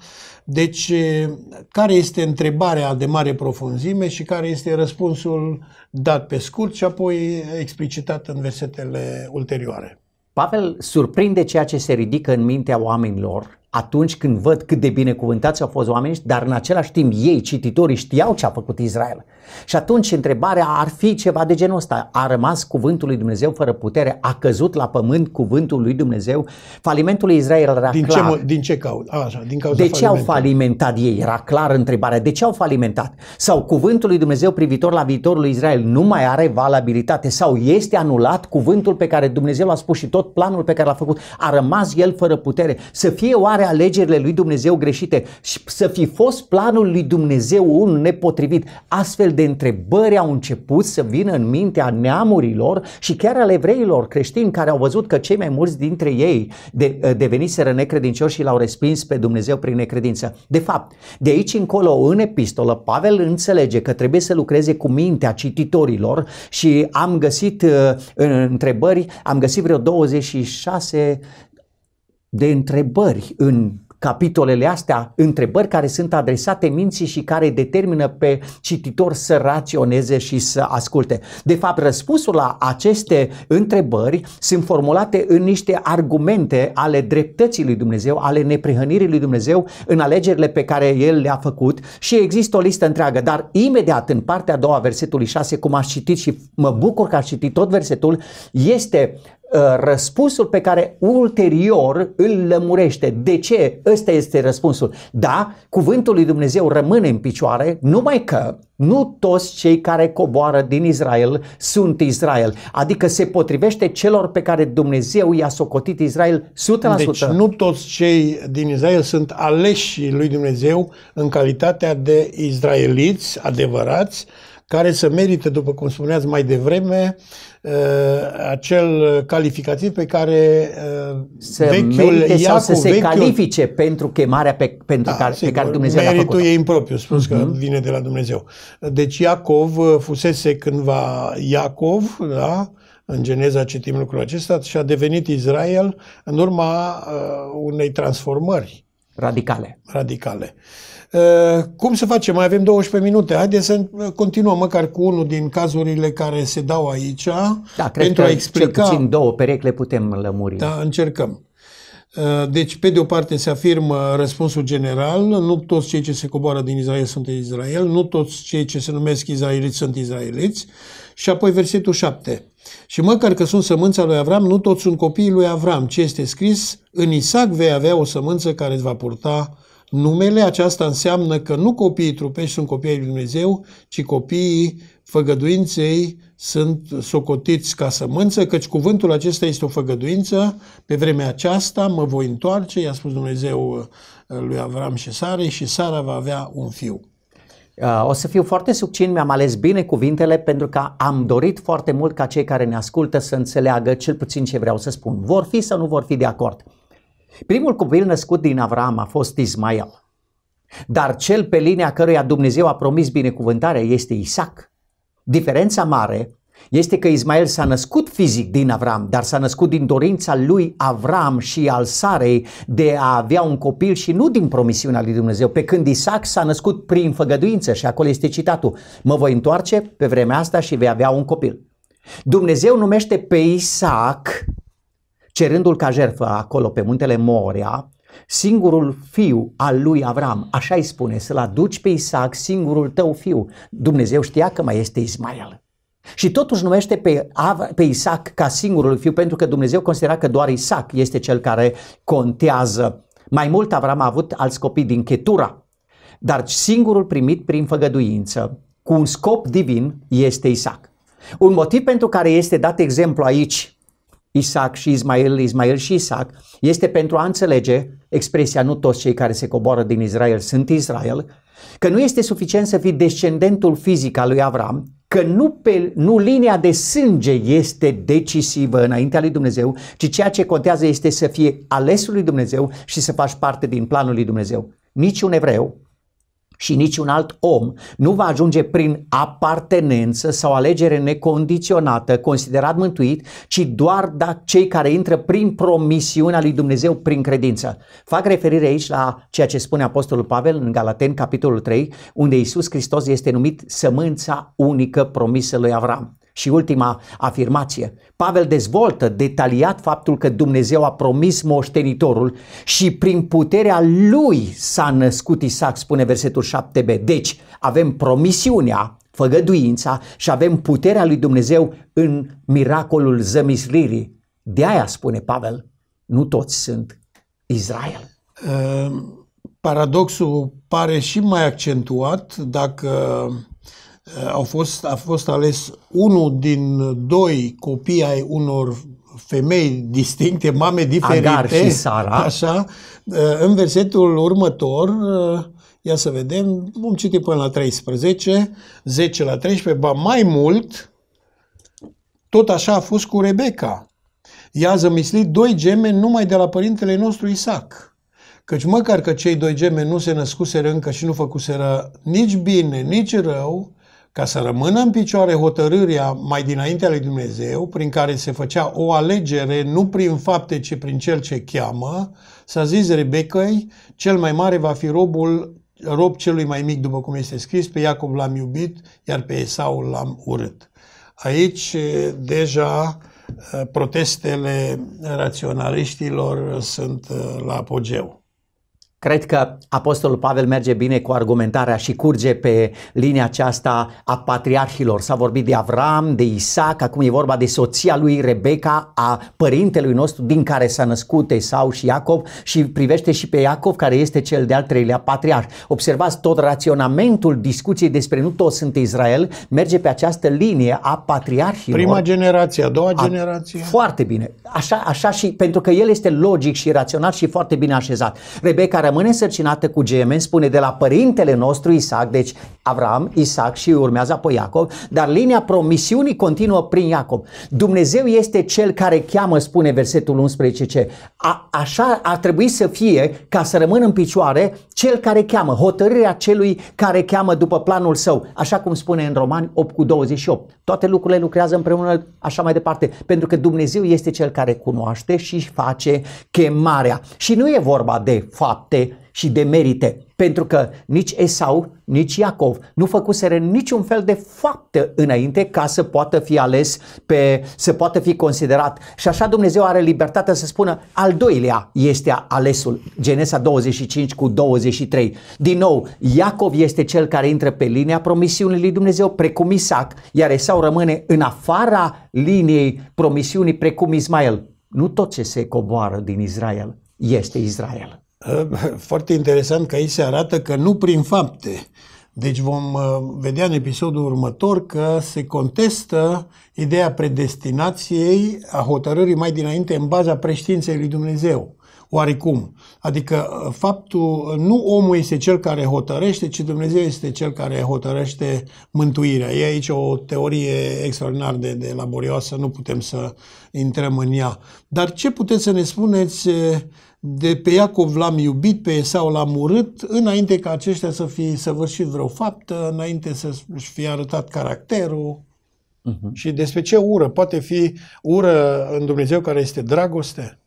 S1: Deci, uh, care este întrebarea de mare profunzime și care este răspunsul dat pe scurt și apoi explicitat în versetele ulterioare?
S2: Pavel surprinde ceea ce se ridică în mintea oamenilor atunci când văd cât de binecuvântați au fost oamenii, dar în același timp ei, cititorii, știau ce a făcut Israel. Și atunci întrebarea ar fi ceva de genul ăsta. A rămas cuvântul lui Dumnezeu fără putere? A căzut la pământ cuvântul lui Dumnezeu? Falimentul lui Israel era din clar. Ce,
S1: din ce cauză? Așa, din cauza de ce au
S2: falimentat ei? Era clar întrebarea. De ce au falimentat? Sau cuvântul lui Dumnezeu privitor la viitorul lui Israel nu mai are valabilitate? Sau este anulat cuvântul pe care Dumnezeu l-a spus și tot planul pe care l-a făcut? A rămas el fără putere? Să fie oare alegerile lui Dumnezeu greșite? Și să fi fost planul lui Dumnezeu unul nepotrivit? Astfel de întrebări au început să vină în mintea neamurilor și chiar al evreilor creștini care au văzut că cei mai mulți dintre ei de, eh, deveniseră necredincioși și l-au respins pe Dumnezeu prin necredință. De fapt, de aici încolo, în epistolă, Pavel înțelege că trebuie să lucreze cu mintea cititorilor și am găsit eh, în întrebări, am găsit vreo 26 de întrebări în capitolele astea, întrebări care sunt adresate minții și care determină pe cititor să raționeze și să asculte. De fapt, răspunsul la aceste întrebări sunt formulate în niște argumente ale dreptății lui Dumnezeu, ale neprihănirii lui Dumnezeu în alegerile pe care el le-a făcut și există o listă întreagă, dar imediat în partea a doua versetului 6, cum aș citit și mă bucur că aș citit tot versetul, este Uh, răspunsul pe care ulterior îl lămurește. De ce? Ăsta este răspunsul. Da, cuvântul lui Dumnezeu rămâne în picioare, numai că nu toți cei care coboară din Israel sunt Israel. Adică se potrivește celor pe care Dumnezeu i-a socotit Israel 100%. Deci nu
S1: toți cei din Israel sunt aleși lui Dumnezeu în calitatea de izraeliți adevărați, care să merite, după cum spuneați mai devreme, uh, acel calificativ pe care uh, să vechiul Iacov, să se vechiul... califice pentru chemarea pe, pentru da, care, sigur, pe care Dumnezeu l-a făcut. Meritul e impropriu, spus uh-huh. că mhm. vine de la Dumnezeu. Deci Iacov uh, fusese cândva Iacov, da? În Geneza citim lucrul acesta și a devenit Israel în urma unei transformări. Radicale. Radicale. Eh, cum să facem? Mai avem 12 minute. Haideți să eh, continuăm măcar cu unul din cazurile care se dau aici da, cred pentru că a explica. Cel puțin
S2: două perecle putem lămuri. Da,
S1: încercăm. Eh, deci, pe de o parte se afirmă răspunsul general, nu toți cei ce se coboară din Israel sunt Israel, nu toți cei ce se numesc israeliți sunt israeliți. Și apoi versetul 7. Și măcar că sunt sămânța lui Avram, nu toți sunt copiii lui Avram. Ce este scris? În Isaac vei avea o sămânță care îți va purta Numele aceasta înseamnă că nu copiii trupești sunt copiii lui Dumnezeu, ci copiii făgăduinței sunt socotiți ca sămânță, căci cuvântul acesta este o făgăduință, pe vremea aceasta mă voi întoarce, i-a spus Dumnezeu uh, lui Avram și Sare, și Sara va avea un fiu. Uh, o să fiu foarte
S2: succint, mi-am ales bine cuvintele pentru că am dorit foarte mult ca cei care ne ascultă să înțeleagă cel puțin ce vreau să spun. Vor fi sau nu vor fi de acord. Primul copil născut din Avram a fost Ismael. Dar cel pe linia căruia Dumnezeu a promis binecuvântarea este Isaac. Diferența mare este că Ismael s-a născut fizic din Avram, dar s-a născut din dorința lui Avram și al Sarei de a avea un copil și nu din promisiunea lui Dumnezeu, pe când Isaac s-a născut prin făgăduință și acolo este citatul, mă voi întoarce pe vremea asta și vei avea un copil. Dumnezeu numește pe Isaac cerându-l ca jertfă acolo pe muntele Moria, singurul fiu al lui Avram, așa îi spune, să-l aduci pe Isaac, singurul tău fiu. Dumnezeu știa că mai este Ismael. Și totuși numește pe, pe Isaac ca singurul fiu, pentru că Dumnezeu considera că doar Isaac este cel care contează. Mai mult Avram a avut alți copii din Chetura, dar singurul primit prin făgăduință, cu un scop divin, este Isaac. Un motiv pentru care este dat exemplu aici Isaac și Ismael, Ismael și Isaac, este pentru a înțelege expresia nu toți cei care se coboară din Israel sunt Israel, că nu este suficient să fii descendentul fizic al lui Avram, că nu, pe, nu linia de sânge este decisivă înaintea lui Dumnezeu, ci ceea ce contează este să fie alesul lui Dumnezeu și să faci parte din planul lui Dumnezeu. Niciun evreu și niciun alt om nu va ajunge prin apartenență sau alegere necondiționată, considerat mântuit, ci doar dacă cei care intră prin promisiunea lui Dumnezeu prin credință. Fac referire aici la ceea ce spune Apostolul Pavel în Galaten, capitolul 3, unde Isus Hristos este numit sămânța unică promisă lui Avram. Și ultima afirmație. Pavel dezvoltă detaliat faptul că Dumnezeu a promis moștenitorul și prin puterea lui s-a născut Isaac, spune versetul 7b. Deci avem promisiunea, făgăduința și avem puterea lui Dumnezeu în miracolul zămislirii. De aia spune Pavel, nu toți sunt Israel.
S1: Ehm, paradoxul pare și mai accentuat dacă Eh, au fost, a fost ales unul din doi copii ai unor femei distincte, mame diferite, Agar și Sara. așa, eh, în versetul următor, eh, ia să vedem, vom citi până la 13, 10 la 13, ba mai mult, tot așa a fost cu Rebecca. Ea a zămislit doi gemeni numai de la părintele nostru Isaac. Căci măcar că cei doi gemeni nu se născuseră încă și nu făcuseră nici bine, nici rău, ca să rămână în picioare hotărârea mai dinaintea lui Dumnezeu, prin care se făcea o alegere nu prin fapte, ci prin cel ce cheamă, s-a zis Rebecăi, cel mai mare va fi robul rob celui mai mic, după cum este scris, pe Iacob l-am iubit, iar pe Esau l-am urât. Aici deja protestele raționaliștilor sunt la apogeu. Cred că Apostolul Pavel merge bine cu argumentarea și
S2: curge pe linia aceasta a patriarhilor. S-a vorbit de Avram, de Isaac, acum e vorba de soția lui Rebecca, a părintelui nostru din care s-a născut Esau și Iacov și privește și pe Iacov care este cel de-al treilea patriarh. Observați tot raționamentul discuției despre nu toți sunt Israel, merge pe această linie a patriarhilor. Prima generație, a doua generație. A, foarte bine. Așa, așa și pentru că el este logic și rațional și foarte bine așezat. Rebecca rămâne însărcinată cu gemeni, spune de la părintele nostru Isaac, deci Avram, Isaac și urmează apoi Iacov, dar linia promisiunii continuă prin Iacov. Dumnezeu este cel care cheamă, spune versetul 11, ce a, așa ar trebui să fie ca să rămână în picioare cel care cheamă, hotărârea celui care cheamă după planul său, așa cum spune în Romani 8 cu 28. Toate lucrurile lucrează împreună așa mai departe, pentru că Dumnezeu este cel care cunoaște și face chemarea. Și nu e vorba de fapte și de merite, pentru că nici Esau, nici Iacov nu făcuseră niciun fel de faptă înainte ca să poată fi ales, pe, să poată fi considerat. Și așa Dumnezeu are libertatea să spună al doilea este alesul, Genesa 25 cu 23. Din nou, Iacov este cel care intră pe linia promisiunii lui Dumnezeu, precum Isaac, iar Esau rămâne în afara liniei promisiunii precum Ismael. Nu tot ce se coboară din Israel este
S1: Israel. Foarte interesant că aici se arată că nu prin fapte. Deci vom uh, vedea în episodul următor că se contestă ideea predestinației a hotărârii mai dinainte în baza preștiinței lui Dumnezeu oarecum. Adică uh, faptul, uh, nu omul este cel care hotărăște, ci Dumnezeu este cel care hotărăște mântuirea. E aici o teorie extraordinar de, de laborioasă, nu putem să intrăm în ea. Dar ce puteți să ne spuneți uh, de pe Iacov l-am iubit, pe Esau l-am urât, înainte ca aceștia să fie săvârșit vreo faptă, înainte să-și fie arătat caracterul? Uh-huh. Și despre ce ură? Poate fi ură în Dumnezeu care este dragoste?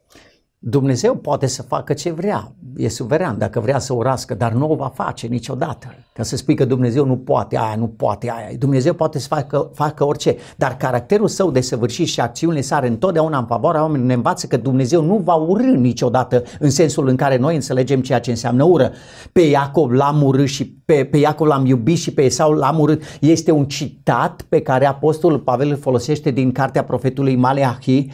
S1: Dumnezeu poate să
S2: facă ce vrea, e suveran, dacă vrea să urască, dar nu o va face niciodată. Ca să spui că Dumnezeu nu poate aia, nu poate aia, Dumnezeu poate să facă, facă orice, dar caracterul său de săvârșit și acțiunile sale întotdeauna în favoarea oamenilor ne învață că Dumnezeu nu va urâ niciodată în sensul în care noi înțelegem ceea ce înseamnă ură. Pe Iacov l-am urât și pe, pe Iacov l-am iubit și pe Esau l-am urât. Este un citat pe care Apostolul Pavel îl folosește din cartea profetului Maleahi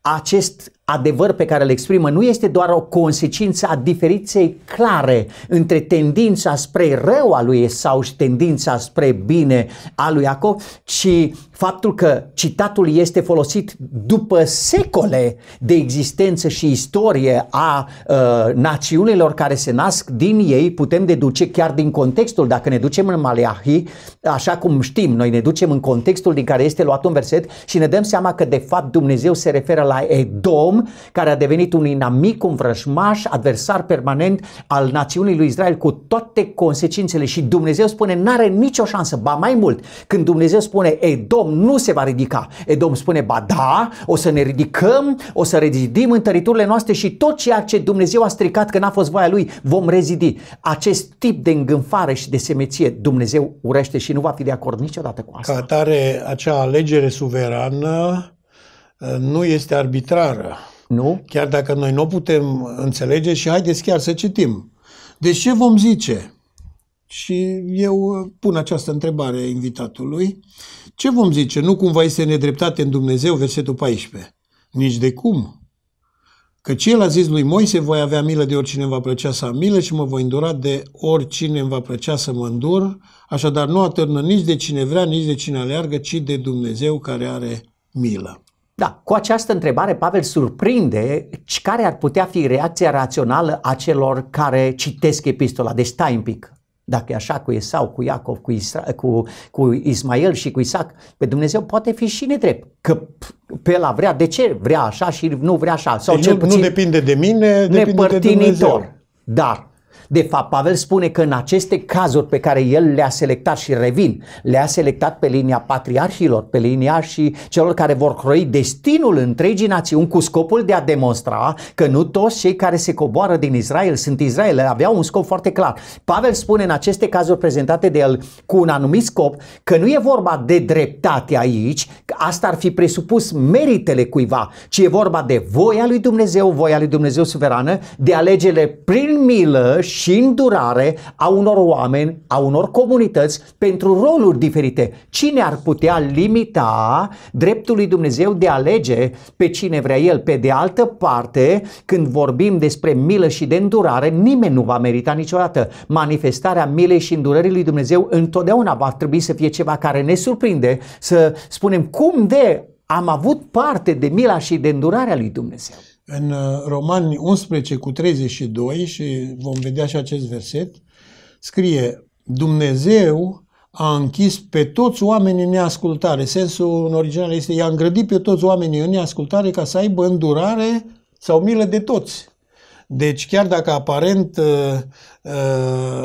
S2: acest adevăr pe care îl exprimă nu este doar o consecință a diferenței clare între tendința spre rău a lui sau și tendința spre bine a lui Iacov, ci faptul că citatul este folosit după secole de existență și istorie a uh, națiunilor care se nasc din ei, putem deduce chiar din contextul, dacă ne ducem în Maleahi, așa cum știm, noi ne ducem în contextul din care este luat un verset și ne dăm seama că de fapt Dumnezeu se referă la Edom om care a devenit un inamic, un vrăjmaș, adversar permanent al națiunii lui Israel cu toate consecințele și Dumnezeu spune n-are nicio șansă, ba mai mult, când Dumnezeu spune Edom nu se va ridica, Edom spune ba da, o să ne ridicăm, o să rezidim în teritoriile noastre și tot ceea ce Dumnezeu a stricat că n-a fost voia lui, vom rezidi. Acest tip de îngânfare și de semeție
S1: Dumnezeu urește și nu va fi de acord niciodată cu asta. Ca atare, acea alegere suverană nu este arbitrară. Nu? Chiar dacă noi nu putem înțelege și haideți chiar să citim. De deci ce vom zice? Și eu uh, pun această întrebare invitatului. Ce vom zice? Nu cumva este nedreptate în Dumnezeu, versetul 14. Nici de cum. Că el a zis lui Moise, voi avea milă de oricine îmi va plăcea să am milă și mă voi îndura de oricine îmi va plăcea să mă îndur, așadar nu atârnă nici de cine vrea, nici de cine aleargă, ci de Dumnezeu care are
S2: milă. Da, cu această întrebare Pavel surprinde care ar putea fi reacția rațională a celor care citesc epistola. Deci stai un pic, dacă e așa cu Esau, cu Iacov, cu, Isra- cu, cu Ismael și cu Isaac, pe Dumnezeu poate fi și nedrept. Că pe la vrea, de ce vrea așa și nu vrea așa? Sau deci cel nu, puțin nu depinde
S1: de mine, depinde de Dumnezeu.
S2: Dar de fapt, Pavel spune că în aceste cazuri pe care el le-a selectat și revin, le-a selectat pe linia patriarhilor, pe linia și celor care vor croi destinul întregii națiuni cu scopul de a demonstra că nu toți cei care se coboară din Israel sunt Israel, aveau un scop foarte clar. Pavel spune în aceste cazuri prezentate de el cu un anumit scop că nu e vorba de dreptate aici, că asta ar fi presupus meritele cuiva, ci e vorba de voia lui Dumnezeu, voia lui Dumnezeu suverană, de alegerile prin milă și și îndurare a unor oameni, a unor comunități pentru roluri diferite. Cine ar putea limita dreptul lui Dumnezeu de a alege pe cine vrea el? Pe de altă parte, când vorbim despre milă și de îndurare, nimeni nu va merita niciodată. Manifestarea milei și îndurării lui Dumnezeu întotdeauna va trebui să fie ceva care ne surprinde, să spunem cum de am
S1: avut parte de mila și de îndurarea lui Dumnezeu. În uh, Romani 11 cu 32, și vom vedea și acest verset, scrie Dumnezeu a închis pe toți oamenii neascultare. Sensul în original este i-a îngrădit pe toți oamenii în neascultare ca să aibă îndurare sau milă de toți. Deci chiar dacă aparent uh, uh,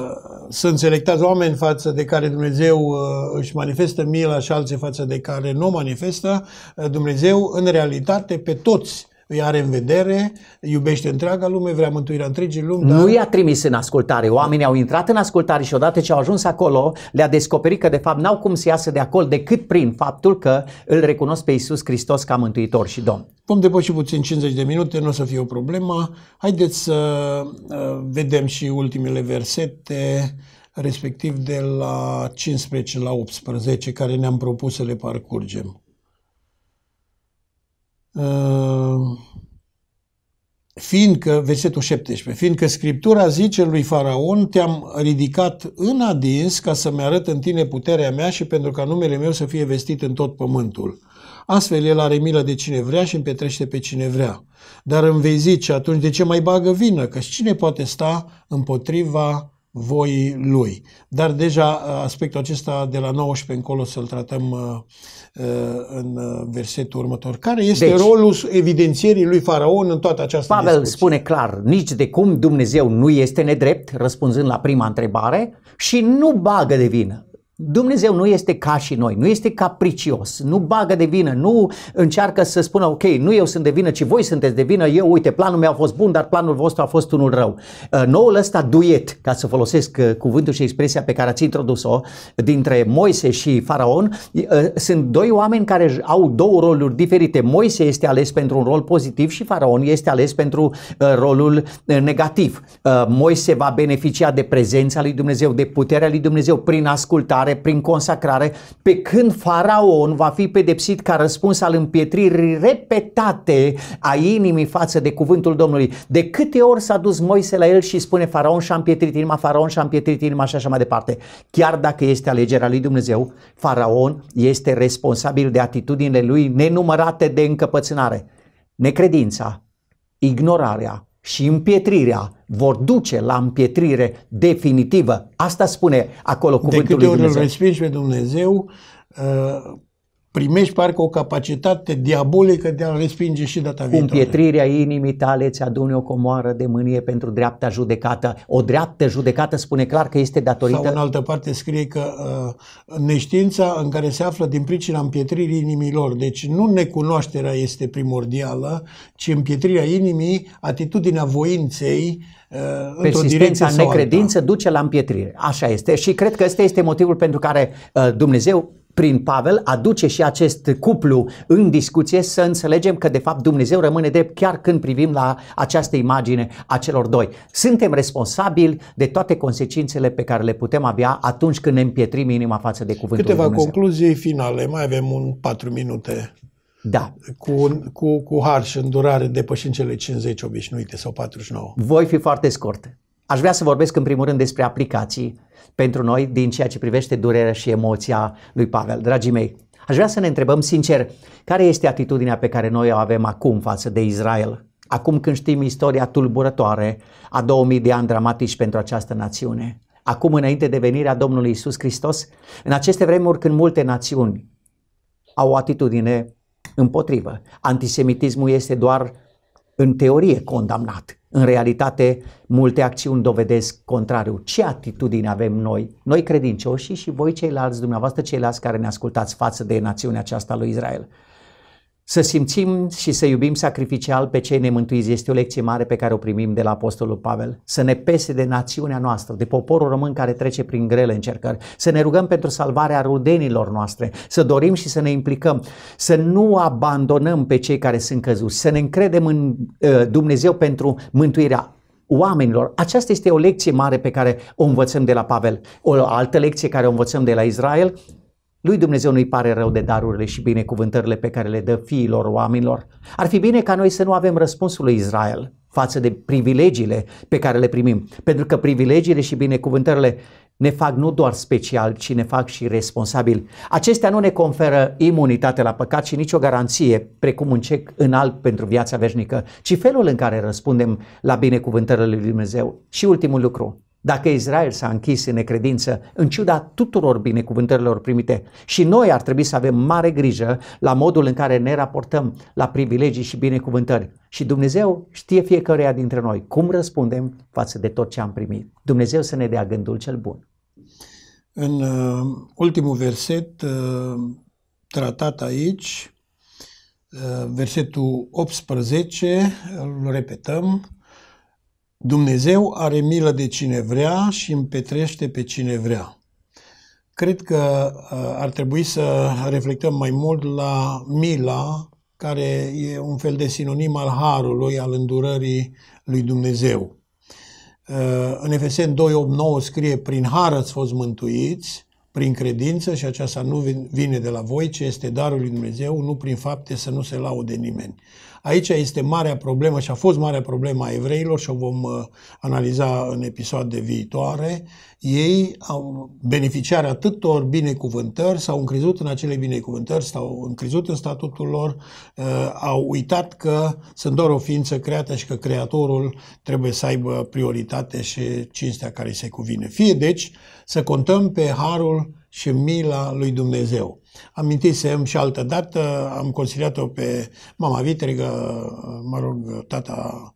S1: sunt selectați oameni față de care Dumnezeu uh, își manifestă mila și alții față de care nu manifestă, uh, Dumnezeu în realitate pe toți îi are în vedere, iubește întreaga lume, vrea mântuirea întregii lumi. Nu dar... i-a
S2: trimis în ascultare. Oamenii au intrat în ascultare și odată ce au ajuns acolo, le-a descoperit că de fapt n-au cum să iasă de acolo decât prin faptul că îl recunosc pe Iisus Hristos ca mântuitor și Domn.
S1: Vom depăși puțin 50 de minute, nu o să fie o problemă. Haideți să uh, vedem și ultimele versete respectiv de la 15 la 18, care ne-am propus să le parcurgem. Ehm, fiindcă, versetul 17, fiindcă Scriptura zice lui Faraon, te-am ridicat în adins ca să-mi arăt în tine puterea mea și pentru ca numele meu să fie vestit în tot pământul. Astfel el are milă de cine vrea și împetrește pe cine vrea. Dar îmi vei zice atunci de ce mai bagă vină, că cine poate sta împotriva voi, lui. Dar deja uh, aspectul acesta de la 19 încolo să-l tratăm uh, uh, în versetul următor. Care este deci, rolul evidențierii lui Faraon în toată această Pavel discuție? spune clar, nici
S2: de cum Dumnezeu nu este nedrept, răspunzând la prima întrebare, și nu bagă de vină. Dumnezeu nu este ca și noi, nu este capricios, nu bagă de vină, nu încearcă să spună, ok, nu eu sunt de vină, ci voi sunteți de vină, eu, uite, planul meu a fost bun, dar planul vostru a fost unul rău. Uh, noul ăsta duet, ca să folosesc uh, cuvântul și expresia pe care ați introdus-o, dintre Moise și Faraon, uh, sunt doi oameni care au două roluri diferite. Moise este ales pentru un rol pozitiv și Faraon este ales pentru rolul negativ. Moise va beneficia de prezența lui Dumnezeu, de puterea lui Dumnezeu prin ascultare iertare prin consacrare, pe când faraon va fi pedepsit ca răspuns al împietririi repetate a inimii față de cuvântul Domnului. De câte ori s-a dus Moise la el și spune faraon și-a împietrit inima, faraon și-a împietrit inima și așa mai departe. Chiar dacă este alegerea lui Dumnezeu, faraon este responsabil de atitudinile lui nenumărate de încăpățânare. Necredința, ignorarea, și împietrirea vor duce la împietrire definitivă. Asta spune acolo cuvântul de câte lui Dumnezeu. ori îl
S1: respingi pe Dumnezeu, uh, primești parcă o capacitate diabolică de a respinge și data viitoare. Împietrirea
S2: inimii tale îți adune o comoară de mânie pentru dreapta judecată. O dreaptă judecată spune clar că este datorită... Sau în
S1: altă parte scrie că uh, neștiința în care se află din pricina împietririi inimilor. Deci nu necunoașterea este primordială, ci împietrirea inimii, atitudinea voinței, uh, Persistența în necredință
S2: alta. duce la împietrire. Așa este. Și cred că ăsta este motivul pentru care uh, Dumnezeu prin Pavel aduce și acest cuplu în discuție să înțelegem că de fapt Dumnezeu rămâne drept chiar când privim la această imagine a celor doi. Suntem responsabili de toate consecințele pe care le putem avea atunci când ne împietrim inima față de cuvântul Câteva lui Dumnezeu.
S1: concluzii finale, mai avem un patru minute. Da. Cu, cu, cu har și îndurare depășind cele 50 obișnuite sau 49.
S2: Voi fi foarte scurt. Aș vrea să vorbesc în primul rând despre aplicații pentru noi din ceea ce privește durerea și emoția lui Pavel. Dragii mei, aș vrea să ne întrebăm sincer care este atitudinea pe care noi o avem acum față de Israel. Acum când știm istoria tulburătoare a 2000 de ani dramatici pentru această națiune. Acum înainte de venirea Domnului Isus Hristos, în aceste vremuri când multe națiuni au o atitudine împotrivă. Antisemitismul este doar în teorie condamnat în realitate, multe acțiuni dovedesc contrariu. Ce atitudine avem noi, noi credincioșii și voi ceilalți, dumneavoastră ceilalți care ne ascultați față de națiunea aceasta lui Israel? Să simțim și să iubim sacrificial pe cei nemântuiți este o lecție mare pe care o primim de la Apostolul Pavel. Să ne pese de națiunea noastră, de poporul român care trece prin grele încercări, să ne rugăm pentru salvarea rudenilor noastre, să dorim și să ne implicăm, să nu abandonăm pe cei care sunt căzuți, să ne încredem în uh, Dumnezeu pentru mântuirea oamenilor. Aceasta este o lecție mare pe care o învățăm de la Pavel. O altă lecție care o învățăm de la Israel lui Dumnezeu nu-i pare rău de darurile și binecuvântările pe care le dă fiilor oamenilor. Ar fi bine ca noi să nu avem răspunsul lui Israel față de privilegiile pe care le primim, pentru că privilegiile și binecuvântările ne fac nu doar special, ci ne fac și responsabili. Acestea nu ne conferă imunitate la păcat și nicio garanție, precum un cec înalt pentru viața veșnică, ci felul în care răspundem la binecuvântările lui Dumnezeu. Și ultimul lucru, dacă Israel s-a închis în necredință, în ciuda tuturor binecuvântărilor primite, și noi ar trebui să avem mare grijă la modul în care ne raportăm la privilegii și binecuvântări. Și Dumnezeu știe fiecăruia dintre noi cum
S1: răspundem față de tot ce am primit.
S2: Dumnezeu să ne dea gândul cel bun.
S1: În uh, ultimul verset uh, tratat aici, uh, versetul 18, îl repetăm, Dumnezeu are milă de cine vrea și împetrește pe cine vrea. Cred că uh, ar trebui să reflectăm mai mult la mila, care e un fel de sinonim al harului, al îndurării lui Dumnezeu. Uh, în Efesen 2.8.9 scrie, prin har ați fost mântuiți, prin credință și aceasta nu vine de la voi, ci este darul lui Dumnezeu, nu prin fapte să nu se laude nimeni. Aici este marea problemă și a fost marea problemă a evreilor și o vom uh, analiza în episoade viitoare. Ei au beneficiat atâtor binecuvântări, s-au încrezut în acele binecuvântări, s-au încrezut în statutul lor, uh, au uitat că sunt doar o ființă creată și că Creatorul trebuie să aibă prioritate și cinstea care se cuvine. Fie deci să contăm pe harul și mila lui Dumnezeu. Amintisem și altă dată, am consiliat-o pe mama vitregă, mă rog, tata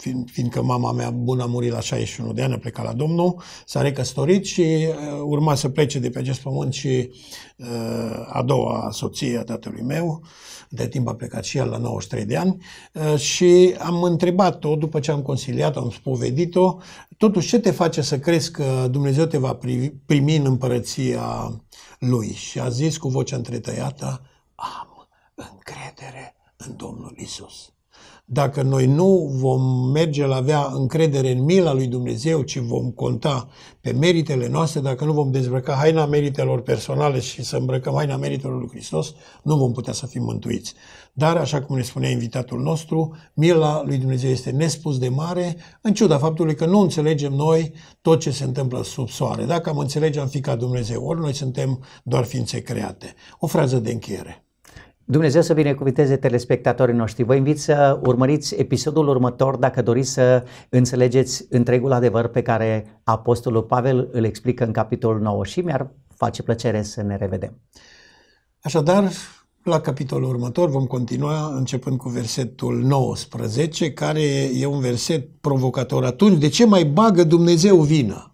S1: fiind, fiindcă mama mea bună a murit la 61 de ani, a plecat la Domnul, s-a recăstorit și uh, urma să plece de pe acest pământ și uh, a doua soție a tatălui meu, de timp a plecat și el la 93 de ani, uh, și am întrebat-o, după ce am consiliat-o, am spovedit-o, totuși ce te face să crezi că Dumnezeu te va primi în împărăția lui? Și a zis cu vocea întretăiată, am încredere în Domnul Isus dacă noi nu vom merge la avea încredere în mila lui Dumnezeu, ci vom conta pe meritele noastre, dacă nu vom dezbrăca haina meritelor personale și să îmbrăcăm haina meritelor lui Hristos, nu vom putea să fim mântuiți. Dar, așa cum ne spunea invitatul nostru, mila lui Dumnezeu este nespus de mare, în ciuda faptului că nu înțelegem noi tot ce se întâmplă sub soare. Dacă am înțelege, am fi ca Dumnezeu. Ori noi suntem doar ființe create. O frază de încheiere. Dumnezeu să binecuvinteze
S2: telespectatorii noștri. Vă invit să urmăriți episodul următor dacă doriți să înțelegeți întregul adevăr pe care Apostolul Pavel îl explică în capitolul 9 și mi-ar
S1: face plăcere să ne revedem. Așadar, la capitolul următor vom continua începând cu versetul 19, care e un verset provocator. Atunci, de ce mai bagă Dumnezeu vină?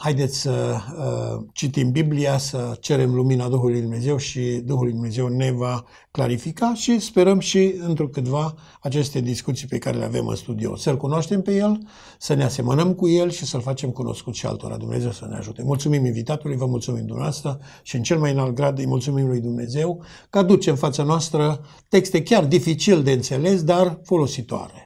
S1: haideți să uh, citim Biblia, să cerem lumina Duhului Dumnezeu și Duhul Dumnezeu ne va clarifica și sperăm și într-o câtva aceste discuții pe care le avem în studio. Să-L cunoaștem pe El, să ne asemănăm cu El și să-L facem cunoscut și altora. Dumnezeu să ne ajute. Mulțumim invitatului, vă mulțumim dumneavoastră și în cel mai înalt grad îi mulțumim lui Dumnezeu că aduce în fața noastră texte chiar dificil de înțeles, dar folositoare.